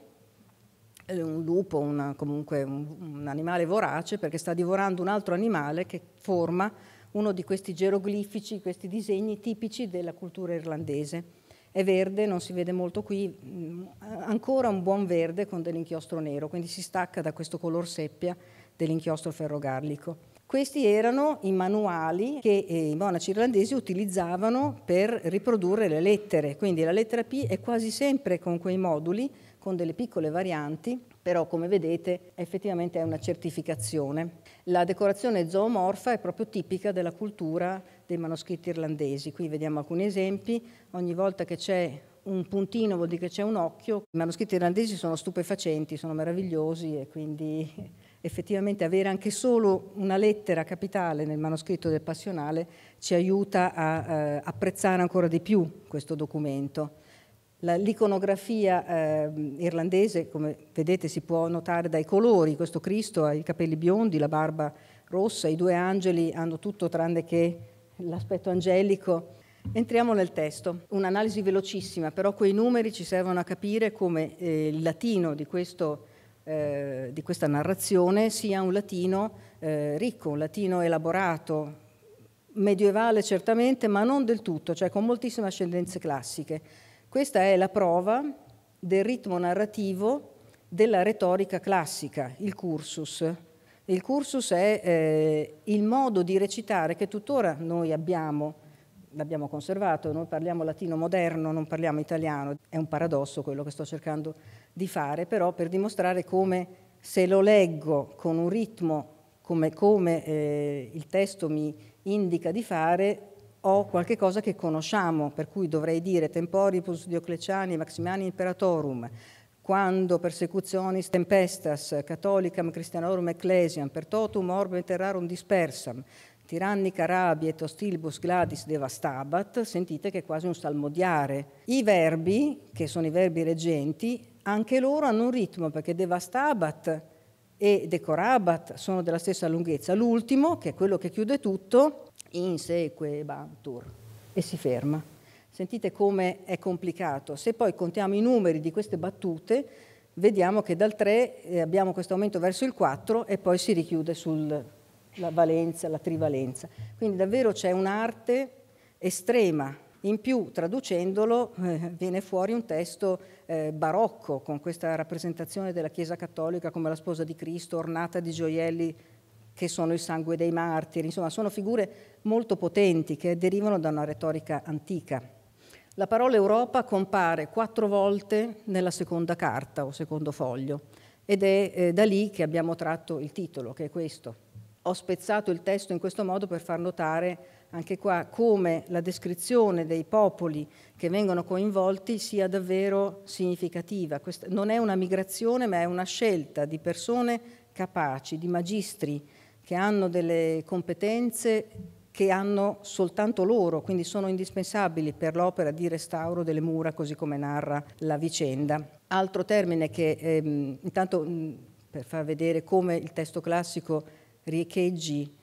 eh, un lupo, una, comunque un, un, animale vorace, perché sta divorando un altro animale che forma uno di questi geroglifici, questi disegni tipici della cultura irlandese è verde, non si vede molto qui, mm, ancora un buon verde con dell'inchiostro nero, quindi si stacca da questo color seppia dell'inchiostro ferrogarlico. Questi erano i manuali che eh, i monaci irlandesi utilizzavano per riprodurre le lettere, quindi la lettera P è quasi sempre con quei moduli, con delle piccole varianti, però come vedete effettivamente è una certificazione. La decorazione zoomorfa è proprio tipica della cultura dei manoscritti irlandesi. Qui vediamo alcuni esempi, ogni volta che c'è un puntino vuol dire che c'è un occhio. I manoscritti irlandesi sono stupefacenti, sono meravigliosi e quindi effettivamente avere anche solo una lettera capitale nel manoscritto del Passionale ci aiuta a eh, apprezzare ancora di più questo documento. La, l'iconografia eh, irlandese, come vedete, si può notare dai colori. Questo Cristo ha i capelli biondi, la barba rossa, i due angeli hanno tutto tranne che l'aspetto angelico. Entriamo nel testo, un'analisi velocissima, però quei numeri ci servono a capire come eh, il latino di, questo, eh, di, questa narrazione sia un latino eh, ricco, un latino elaborato, medievale certamente, ma non del tutto, cioè con moltissime ascendenze classiche. Questa è la prova del ritmo narrativo della retorica classica, il cursus, il cursus è eh, il modo di recitare che tuttora noi abbiamo, l'abbiamo conservato, noi parliamo latino moderno, non parliamo italiano, è un paradosso quello che sto cercando di fare, però per dimostrare come se lo leggo con un ritmo come, come eh, il testo mi indica di fare, ho qualche cosa che conosciamo, per cui dovrei dire temporibus Diocleciani, Maximiani Imperatorum, quando persecutionis tempestas catholicam christianorum ecclesiam per totum orbe terrarum dispersam tirannica rabbia et hostilibus gladis devastabat, sentite che è quasi un salmodiare. I verbi, che sono i verbi reggenti, anche loro hanno un ritmo, perché devastabat e decorabat sono della stessa lunghezza. L'ultimo, che è quello che chiude tutto, in seque bantur, e si ferma. Sentite come è complicato. Se poi contiamo i numeri di queste battute, vediamo che dal 3 eh, abbiamo questo aumento verso il 4 e poi si richiude sulla valenza, la trivalenza. Quindi davvero c'è un'arte estrema. In più, traducendolo, eh, viene fuori un testo eh, barocco con questa rappresentazione della Chiesa cattolica come la sposa di Cristo, ornata di gioielli che sono il sangue dei martiri. Insomma, sono figure molto potenti che derivano da una retorica antica. La parola Europa compare quattro volte nella seconda carta o secondo foglio ed è eh, da lì che abbiamo tratto il titolo, che è questo. Ho spezzato il testo in questo modo per far notare anche qua come la descrizione dei popoli che vengono coinvolti sia davvero significativa. Questa non è una migrazione, ma è una scelta di persone capaci, di magistri che hanno delle competenze che hanno soltanto loro, quindi sono indispensabili per l'opera di restauro delle mura, così come narra la vicenda. Altro termine che ehm, intanto mh, per far vedere come il testo classico riecheggi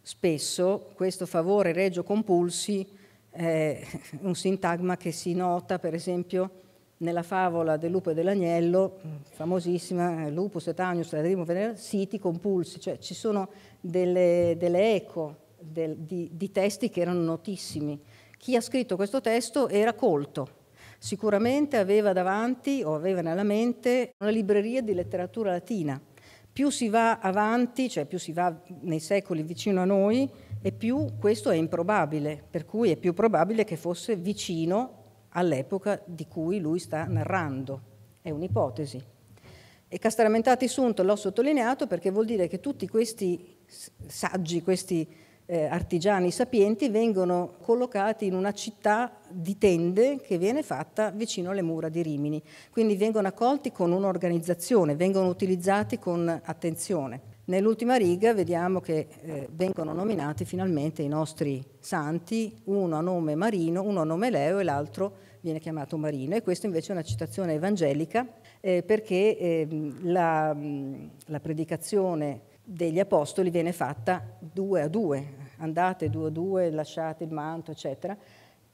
spesso questo favore regio compulsi, è un sintagma che si nota per esempio nella favola del lupo e dell'agnello, famosissima, eh, lupus etanius, siti compulsi, cioè ci sono delle, delle eco del, di, di testi che erano notissimi. Chi ha scritto questo testo era colto, sicuramente aveva davanti o aveva nella mente una libreria di letteratura latina. Più si va avanti, cioè più si va nei secoli vicino a noi, e più questo è improbabile, per cui è più probabile che fosse vicino all'epoca di cui lui sta narrando. È un'ipotesi. E Castramentati Sunto l'ho sottolineato perché vuol dire che tutti questi saggi, questi eh, artigiani sapienti vengono collocati in una città di tende che viene fatta vicino alle mura di Rimini. Quindi vengono accolti con un'organizzazione, vengono utilizzati con attenzione. Nell'ultima riga vediamo che eh, vengono nominati finalmente i nostri santi, uno a nome Marino, uno a nome Leo e l'altro viene chiamato Marino. E questa invece è una citazione evangelica eh, perché ehm, la, la predicazione degli apostoli viene fatta due a due, andate due a due, lasciate il manto, eccetera,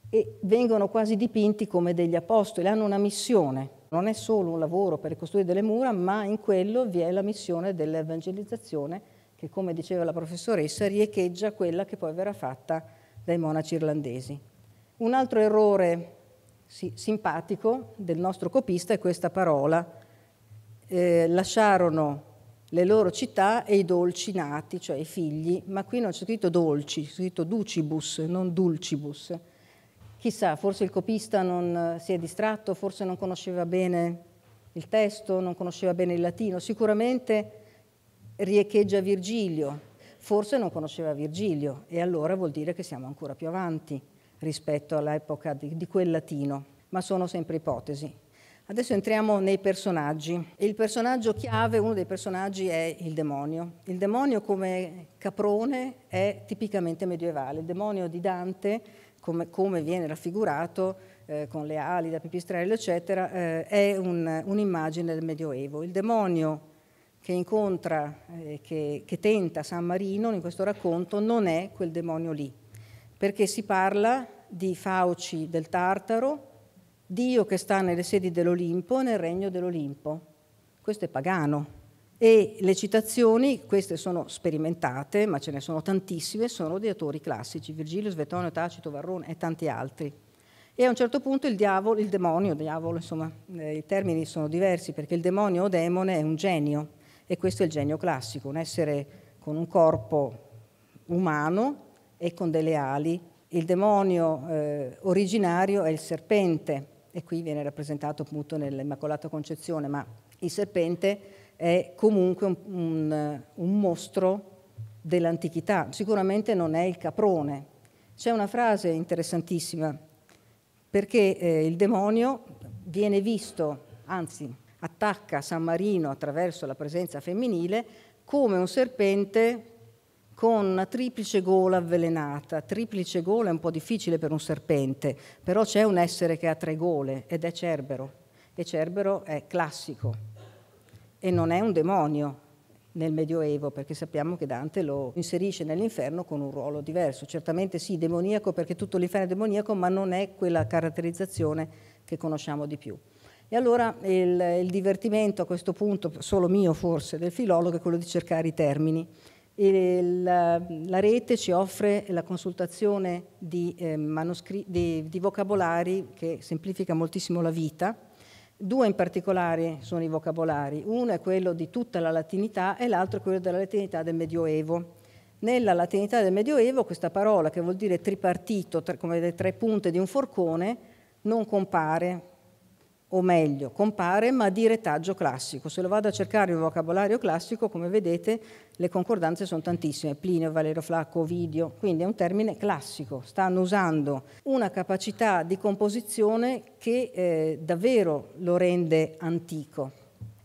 e vengono quasi dipinti come degli apostoli, hanno una missione. Non è solo un lavoro per costruire delle mura, ma in quello vi è la missione dell'evangelizzazione che, come diceva la professoressa, riecheggia quella che poi verrà fatta dai monaci irlandesi. Un altro errore sì, simpatico del nostro copista è questa parola. Eh, lasciarono le loro città e i dolci nati, cioè i figli, ma qui non c'è scritto dolci, c'è scritto ducibus, non dulcibus. Chissà, forse il copista non eh, si è distratto, forse non conosceva bene il testo, non conosceva bene il latino, sicuramente riecheggia Virgilio, forse non conosceva Virgilio e allora vuol dire che siamo ancora più avanti rispetto all'epoca di, di quel latino, ma sono sempre ipotesi. Adesso entriamo nei personaggi. Il personaggio chiave, uno dei personaggi è il demonio. Il demonio come caprone è tipicamente medievale. Il demonio di Dante, come, come viene raffigurato, eh, con le ali da pipistrello, eccetera, eh, è un, un'immagine del Medioevo. Il demonio che incontra, eh, che, che tenta San Marino in questo racconto, non è quel demonio lì, perché si parla di Fauci del Tartaro, Dio che sta nelle sedi dell'Olimpo, nel regno dell'Olimpo. Questo è pagano. E le citazioni, queste sono sperimentate, ma ce ne sono tantissime, sono di autori classici, Virgilio, Svetonio, Tacito, Varrone e tanti altri. E a un certo punto il diavolo, il demonio, diavolo, insomma, eh, i termini sono diversi perché il demonio o demone è un genio e questo è il genio classico, un essere con un corpo umano e con delle ali. Il demonio eh, originario è il serpente, e qui viene rappresentato appunto nell'Immacolata Concezione, ma il serpente è comunque un, un, un mostro dell'antichità, sicuramente non è il caprone. C'è una frase interessantissima, perché eh, il demonio viene visto, anzi attacca San Marino attraverso la presenza femminile, come un serpente con una triplice gola avvelenata. Triplice gola è un po' difficile per un serpente, però c'è un essere che ha tre gole ed è Cerbero. E Cerbero è classico e non è un demonio nel Medioevo, perché sappiamo che Dante lo inserisce nell'inferno con un ruolo diverso. Certamente sì, demoniaco perché tutto l'inferno è demoniaco, ma non è quella caratterizzazione che conosciamo di più. E allora il, il divertimento a questo punto, solo mio forse, del filologo è quello di cercare i termini la, la, rete ci offre la consultazione di, eh, di, di vocabolari che semplifica moltissimo la vita. Due in particolare sono i vocabolari, uno è quello di tutta la latinità e l'altro è quello della latinità del Medioevo. Nella latinità del Medioevo questa parola, che vuol dire tripartito, tre, come le tre punte di un forcone, non compare, o meglio compare, ma di retaggio classico. Se lo vado a cercare in vocabolario classico, come vedete, le concordanze sono tantissime, Plinio, Valerio Flacco, Ovidio, quindi è un termine classico, stanno usando una capacità di composizione che eh, davvero lo rende antico.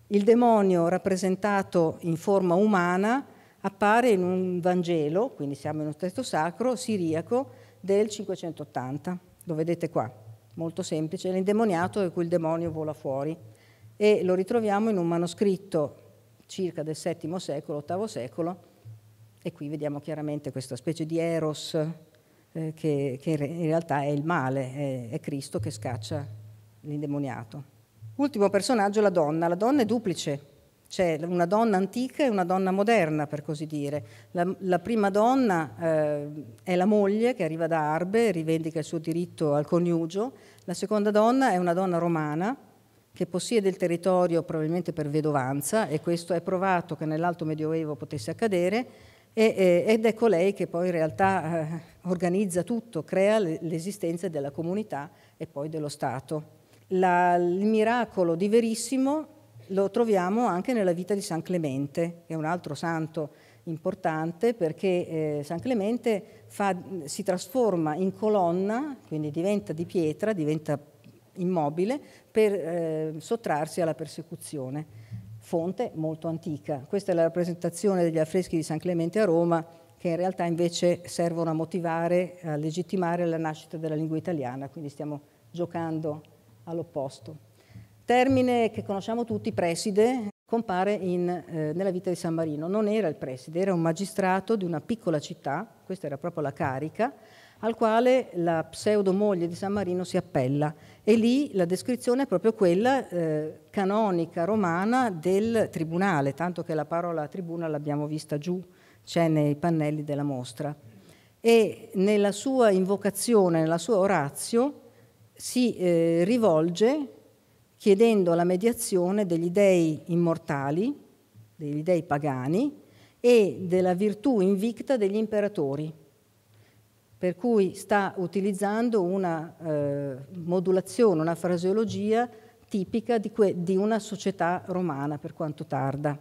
Il demonio rappresentato in forma umana appare in un Vangelo, quindi siamo in un testo sacro, siriaco, del 580, lo vedete qua molto semplice, l'indemoniato in cui il demonio vola fuori e lo ritroviamo in un manoscritto circa del VII secolo, VIII secolo, e qui vediamo chiaramente questa specie di eros eh, che, che, in realtà è il male, è, è Cristo che scaccia l'indemoniato. Ultimo personaggio, la donna. La donna è duplice, c'è cioè, una donna antica e una donna moderna, per così dire. La, la prima donna eh, è la moglie che arriva da Arbe, e rivendica il suo diritto al coniugio, la seconda donna è una donna romana che possiede il territorio probabilmente per vedovanza e questo è provato che nell'alto medioevo potesse accadere e, e, ed è colei ecco che poi in realtà eh, organizza tutto, crea l'esistenza della comunità e poi dello Stato. La, il miracolo di Verissimo lo troviamo anche nella vita di San Clemente, che è un altro santo importante perché eh, San Clemente fa, si trasforma in colonna, quindi diventa di pietra, diventa immobile, per eh, sottrarsi alla persecuzione. Fonte molto antica. Questa è la rappresentazione degli affreschi di San Clemente a Roma, che in realtà invece servono a motivare, a legittimare la nascita della lingua italiana, quindi stiamo giocando all'opposto. Termine che conosciamo tutti, preside, compare in, eh, nella vita di San Marino. Non era il preside, era un magistrato di una piccola città, questa era proprio la carica, al quale la pseudo moglie di San Marino si appella. E lì la descrizione è proprio quella eh, canonica romana del tribunale, tanto che la parola tribuna l'abbiamo vista giù, c'è nei pannelli della mostra. E nella sua invocazione, nella sua orazio, si eh, rivolge chiedendo la mediazione degli dei immortali, degli dei pagani e della virtù invicta degli imperatori. Per cui sta utilizzando una eh, modulazione, una fraseologia tipica di, di una società romana, per quanto tarda.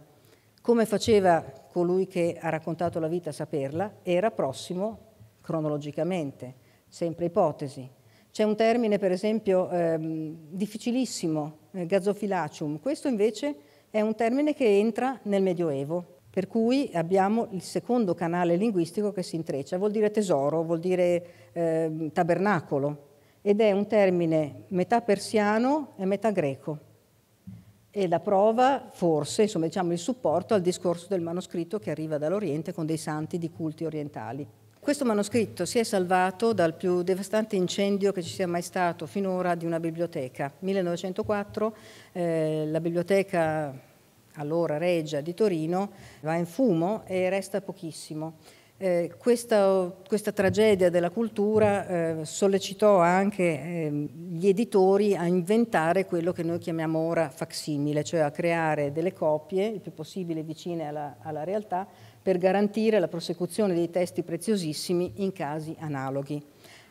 Come faceva colui che ha raccontato la vita a saperla, era prossimo cronologicamente, sempre ipotesi, c'è un termine, per esempio, ehm, difficilissimo, eh, gazophilacium. Questo invece è un termine che entra nel Medioevo, per cui abbiamo il secondo canale linguistico che si intreccia. Vuol dire tesoro, vuol dire ehm, tabernacolo, ed è un termine metà persiano e metà greco. E la prova, forse, insomma, diciamo il supporto al discorso del manoscritto che arriva dall'Oriente con dei santi di culti orientali. Questo manoscritto si è salvato dal più devastante incendio che ci sia mai stato finora di una biblioteca. 1904 eh, la biblioteca allora Regia di Torino va in fumo e resta pochissimo. Eh, questa, questa, tragedia della cultura eh, sollecitò anche eh, gli editori a inventare quello che noi chiamiamo ora facsimile, cioè a creare delle copie il più possibile vicine alla, alla realtà per garantire la prosecuzione dei testi preziosissimi in casi analoghi.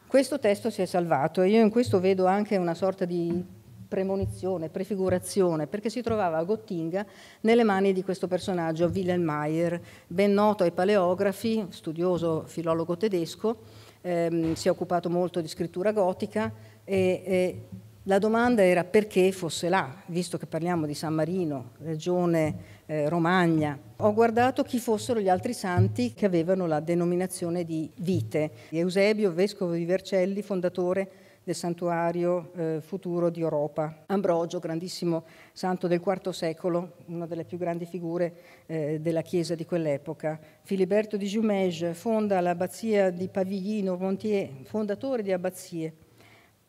Questo testo si è salvato e io in questo vedo anche una sorta di premonizione, prefigurazione, perché si trovava a Gottinga nelle mani di questo personaggio, Wilhelm Mayer, ben noto ai paleografi, studioso filologo tedesco, ehm, si è occupato molto di scrittura gotica e, e la domanda era perché fosse là, visto che parliamo di San Marino, regione eh, Romagna. Ho guardato chi fossero gli altri santi che avevano la denominazione di vite. Eusebio, vescovo di Vercelli, fondatore del santuario eh, futuro di Europa. Ambrogio, grandissimo santo del IV secolo, una delle più grandi figure eh, della Chiesa di quell'epoca. Filiberto di Jumèges fonda l'abbazia di Paviglino Montier, fondatore di abbazie.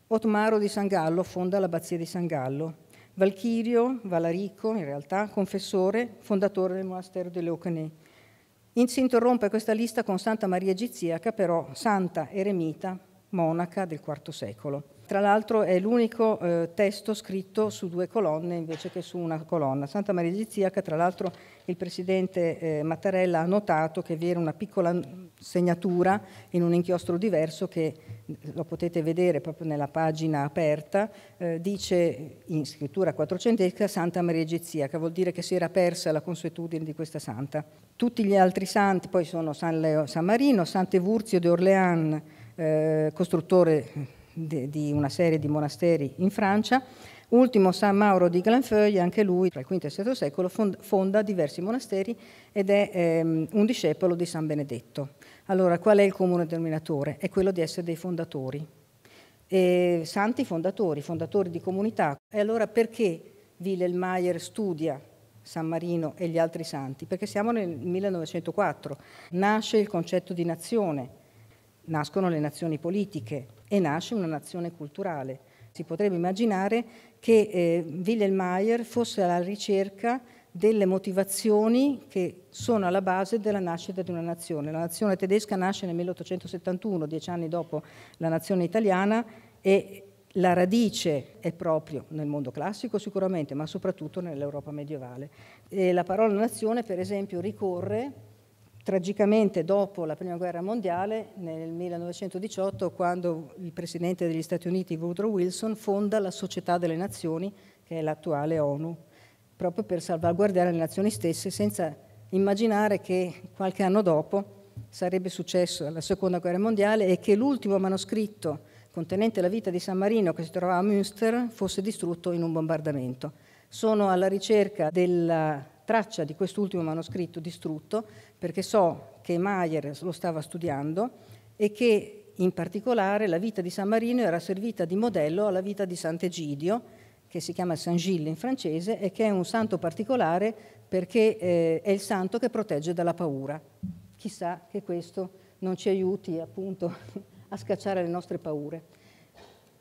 Otmaro di San Gallo fonda l'abbazia di San Gallo. Valchirio, Valarico in realtà, confessore, fondatore del monastero di Leucane. Si interrompe questa lista con Santa Maria Egiziaca, però santa eremita, monaca del IV secolo. Tra l'altro è l'unico eh, testo scritto su due colonne invece che su una colonna. Santa Maria Egiziaca, tra l'altro il presidente eh, Mattarella ha notato che vi era una piccola segnatura in un inchiostro diverso che lo potete vedere proprio nella pagina aperta, eh, dice in scrittura quattrocentesca Santa Maria Egiziaca, vuol dire che si era persa la consuetudine di questa santa. Tutti gli altri santi poi sono San, Leo, San Marino, Sant'Evurzio de Orleans, eh, costruttore de, di una serie di monasteri in Francia. Ultimo San Mauro di Glanfeuille, anche lui tra il V e il VII secolo fonda diversi monasteri ed è ehm, un discepolo di San Benedetto. Allora, qual è il comune denominatore? È quello di essere dei fondatori. E, santi fondatori, fondatori di comunità. E allora perché Wilhelm studia San Marino e gli altri santi? Perché siamo nel 1904, nasce il concetto di nazione, nascono le nazioni politiche e nasce una nazione culturale. Si potrebbe immaginare che eh, Wilhelmeier fosse alla ricerca delle motivazioni che sono alla base della nascita di una nazione. La nazione tedesca nasce nel 1871, dieci anni dopo la nazione italiana, e la radice è proprio nel mondo classico sicuramente, ma soprattutto nell'Europa medievale. E la parola nazione, per esempio, ricorre tragicamente dopo la Prima Guerra Mondiale, nel 1918, quando il Presidente degli Stati Uniti Woodrow Wilson fonda la Società delle Nazioni, che è l'attuale ONU, proprio per salvaguardare le nazioni stesse, senza immaginare che qualche anno dopo sarebbe successo la Seconda Guerra Mondiale e che l'ultimo manoscritto contenente la vita di San Marino che si trovava a Münster fosse distrutto in un bombardamento. Sono alla ricerca della traccia di quest'ultimo manoscritto distrutto perché so che Maier lo stava studiando e che in particolare la vita di San Marino era servita di modello alla vita di Sant'Egidio, che si chiama San Gilles in francese e che è un santo particolare perché eh, è il santo che protegge dalla paura. Chissà che questo non ci aiuti appunto a scacciare le nostre paure.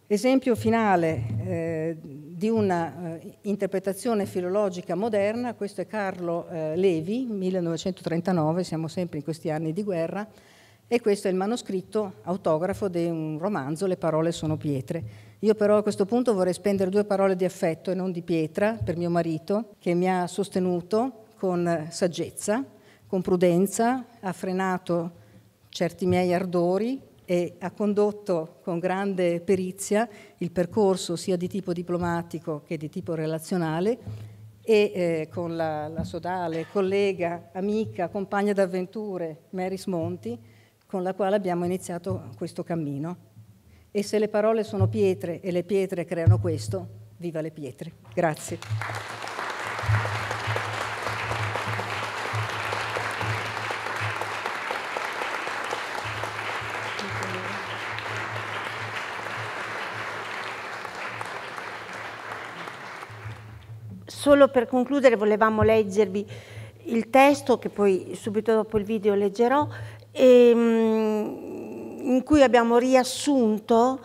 Esempio finale eh, di un'interpretazione eh, filologica moderna, questo è Carlo eh, Levi, 1939, siamo sempre in questi anni di guerra, e questo è il manoscritto autografo di un romanzo, Le parole sono pietre. Io però a questo punto vorrei spendere due parole di affetto e non di pietra per mio marito, che mi ha sostenuto con saggezza, con prudenza, ha frenato certi miei ardori, e ha condotto con grande perizia il percorso sia di tipo diplomatico che di tipo relazionale e eh, con la, la, sodale, collega, amica, compagna d'avventure Maris Monti, con la quale abbiamo iniziato questo cammino. E se le parole sono pietre e le pietre creano questo, viva le pietre. Grazie. Solo per concludere volevamo leggervi il testo che poi subito dopo il video leggerò, e, ehm, in cui abbiamo riassunto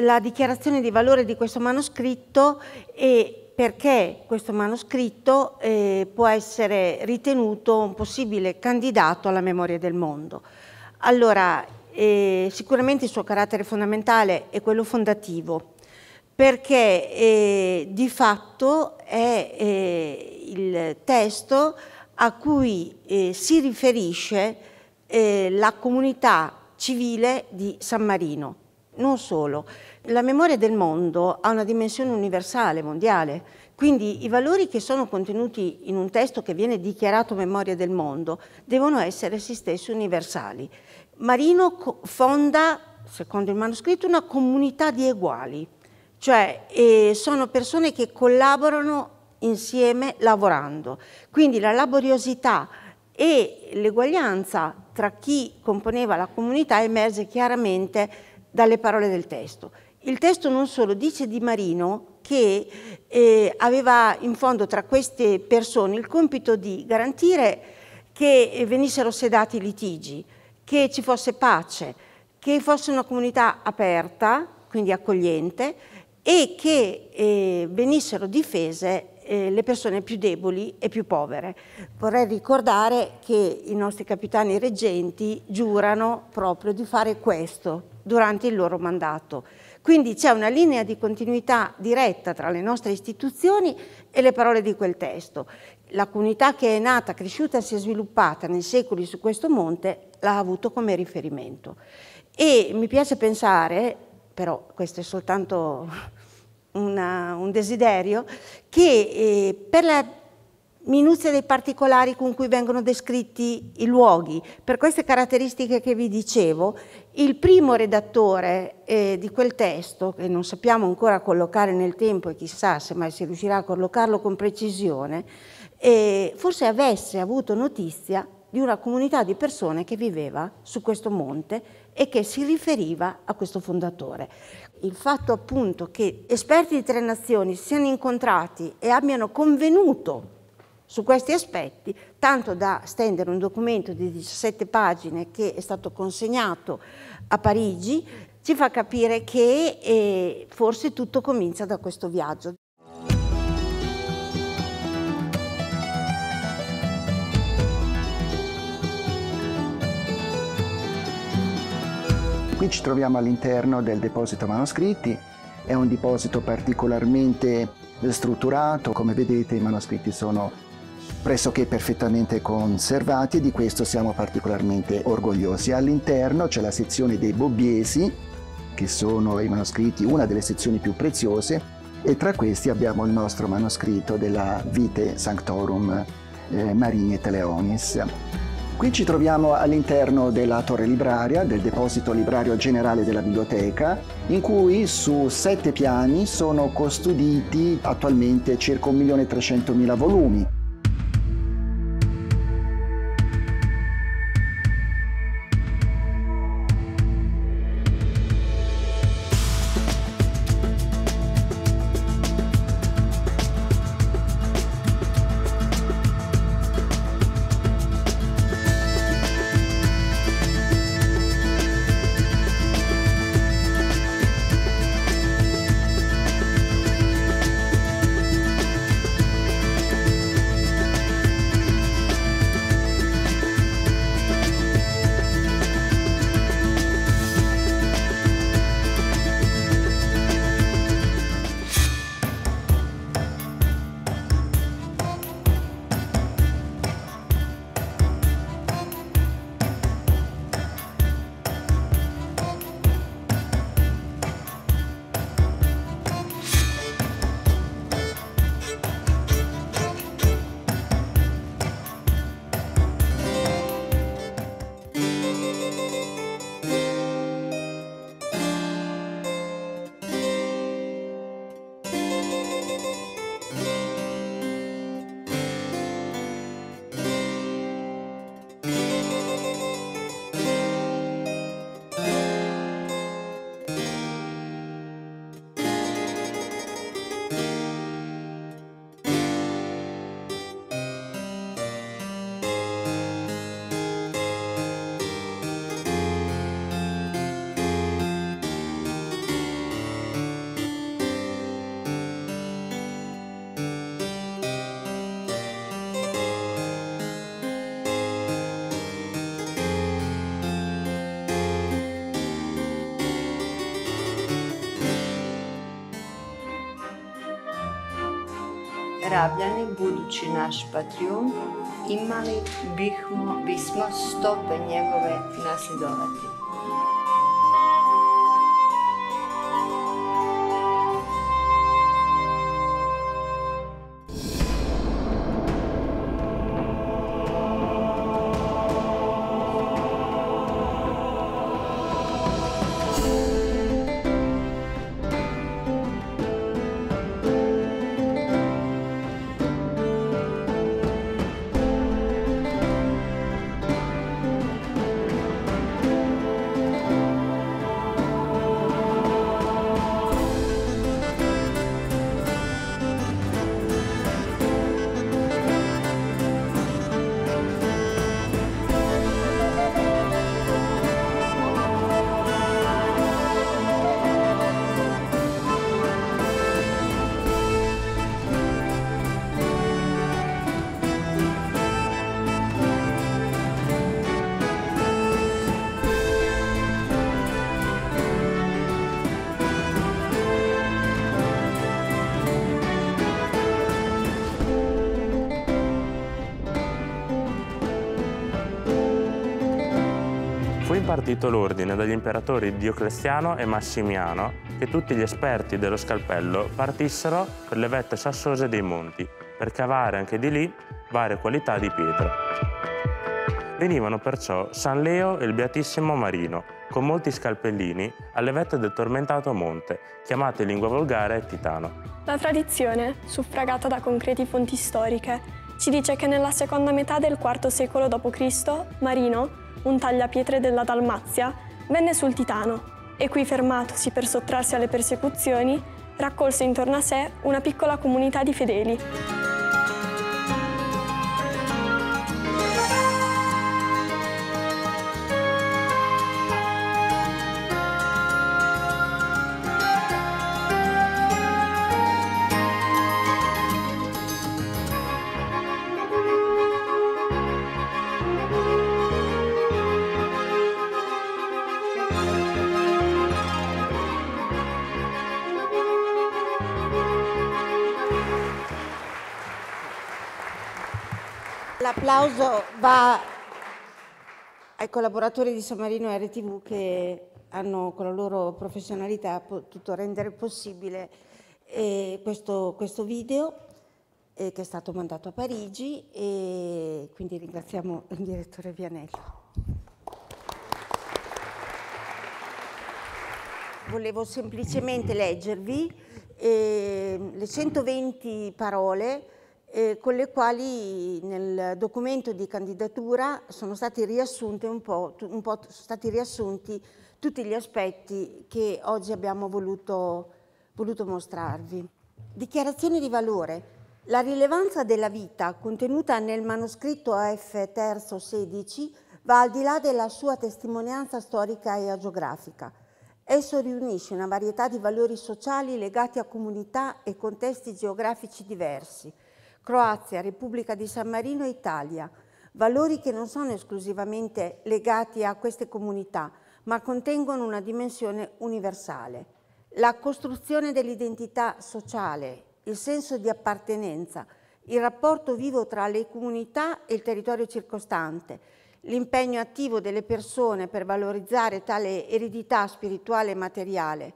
la dichiarazione di valore di questo manoscritto e perché questo manoscritto eh, può essere ritenuto un possibile candidato alla memoria del mondo. Allora, eh, sicuramente il suo carattere fondamentale è quello fondativo, perché eh, di fatto è eh, il testo a cui eh, si riferisce eh, la comunità civile di San Marino. Non solo, la memoria del mondo ha una dimensione universale, mondiale, quindi i valori che sono contenuti in un testo che viene dichiarato memoria del mondo devono essere essi stessi universali. Marino fonda, secondo il manoscritto, una comunità di eguali, cioè eh, sono persone che collaborano insieme lavorando. Quindi la laboriosità e l'eguaglianza tra chi componeva la comunità emerge chiaramente dalle parole del testo. Il testo non solo dice di Marino che eh, aveva in fondo tra queste persone il compito di garantire che venissero sedati i litigi, che ci fosse pace, che fosse una comunità aperta, quindi accogliente, e che eh, venissero difese eh, le persone più deboli e più povere. Vorrei ricordare che i nostri capitani reggenti giurano proprio di fare questo durante il loro mandato. Quindi c'è una linea di continuità diretta tra le nostre istituzioni e le parole di quel testo. La comunità che è nata, cresciuta e si è sviluppata nei secoli su questo monte l'ha avuto come riferimento. E mi piace pensare però questo è soltanto una, un desiderio, che eh, per la minuzia dei particolari con cui vengono descritti i luoghi, per queste caratteristiche che vi dicevo, il primo redattore eh, di quel testo, che non sappiamo ancora collocare nel tempo e chissà se mai si riuscirà a collocarlo con precisione, eh, forse avesse avuto notizia di una comunità di persone che viveva su questo monte e che si riferiva a questo fondatore. Il fatto appunto che esperti di tre nazioni si siano incontrati e abbiano convenuto su questi aspetti, tanto da stendere un documento di 17 pagine che è stato consegnato a Parigi, ci fa capire che eh, forse tutto comincia da questo viaggio. Qui ci troviamo all'interno del deposito manoscritti, è un deposito particolarmente strutturato, come vedete i manoscritti sono pressoché perfettamente conservati e di questo siamo particolarmente orgogliosi. All'interno c'è la sezione dei bobbiesi, che sono i manoscritti, una delle sezioni più preziose, e tra questi abbiamo il nostro manoscritto della Vite Sanctorum eh, Marinie Teleonis. Qui ci troviamo all'interno della torre libraria, del deposito librario generale della biblioteca, in cui su sette piani sono custoditi attualmente circa 1.300.000 volumi. Rabljani, budući naš patrijun, imali bismo stope njegove nasljedovati. partito l'ordine dagli imperatori Diocleziano e Massimiano che tutti gli esperti dello scalpello partissero per le vette sassose dei monti, per cavare anche di lì varie qualità di pietra. Venivano perciò San Leo e il Beatissimo Marino, con molti scalpellini, alle vette del tormentato monte, chiamate in lingua volgare Titano. La tradizione, suffragata da concreti fonti storiche, ci dice che nella seconda metà del IV secolo d.C. Marino, un tagliapietre della Dalmazia, venne sul Titano e qui fermatosi per sottrarsi alle persecuzioni, raccolse intorno a sé una piccola comunità di fedeli. ai collaboratori di Sommarino e RTV che hanno con la loro professionalità potuto rendere possibile eh, questo, questo, video eh, che è stato mandato a Parigi e quindi ringraziamo il direttore Vianello. Volevo semplicemente leggervi eh, le 120 parole eh, con le quali nel documento di candidatura sono stati, un po', un po', sono stati riassunti tutti gli aspetti che oggi abbiamo voluto, voluto mostrarvi. Dichiarazione di valore. La rilevanza della vita contenuta nel manoscritto AF Terzo 16 va al di là della sua testimonianza storica e agiografica. Esso riunisce una varietà di valori sociali legati a comunità e contesti geografici diversi, Croazia, Repubblica di San Marino e Italia, valori che non sono esclusivamente legati a queste comunità, ma contengono una dimensione universale. La costruzione dell'identità sociale, il senso di appartenenza, il rapporto vivo tra le comunità e il territorio circostante, l'impegno attivo delle persone per valorizzare tale eredità spirituale e materiale,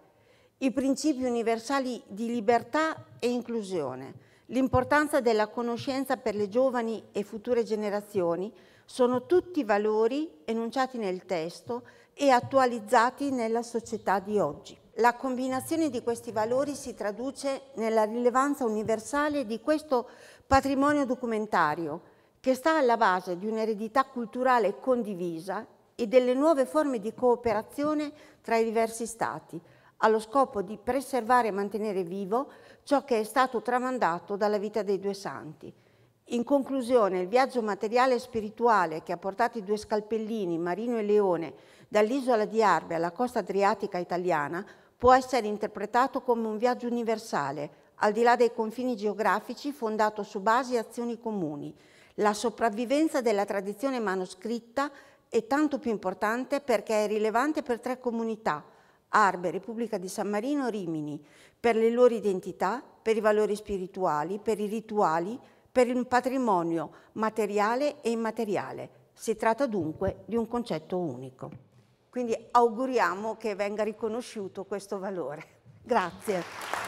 i principi universali di libertà e inclusione, L'importanza della conoscenza per le giovani e future generazioni sono tutti valori enunciati nel testo e attualizzati nella società di oggi. La combinazione di questi valori si traduce nella rilevanza universale di questo patrimonio documentario che sta alla base di un'eredità culturale condivisa e delle nuove forme di cooperazione tra i diversi Stati, allo scopo di preservare e mantenere vivo ciò che è stato tramandato dalla vita dei due santi. In conclusione, il viaggio materiale e spirituale che ha portato i due scalpellini, Marino e Leone, dall'isola di Arve alla costa adriatica italiana può essere interpretato come un viaggio universale, al di là dei confini geografici, fondato su basi e azioni comuni. La sopravvivenza della tradizione manoscritta è tanto più importante perché è rilevante per tre comunità – Arbe, Repubblica di San Marino, Rimini, per le loro identità, per i valori spirituali, per i rituali, per il patrimonio materiale e immateriale. Si tratta dunque di un concetto unico. Quindi auguriamo che venga riconosciuto questo valore. Grazie.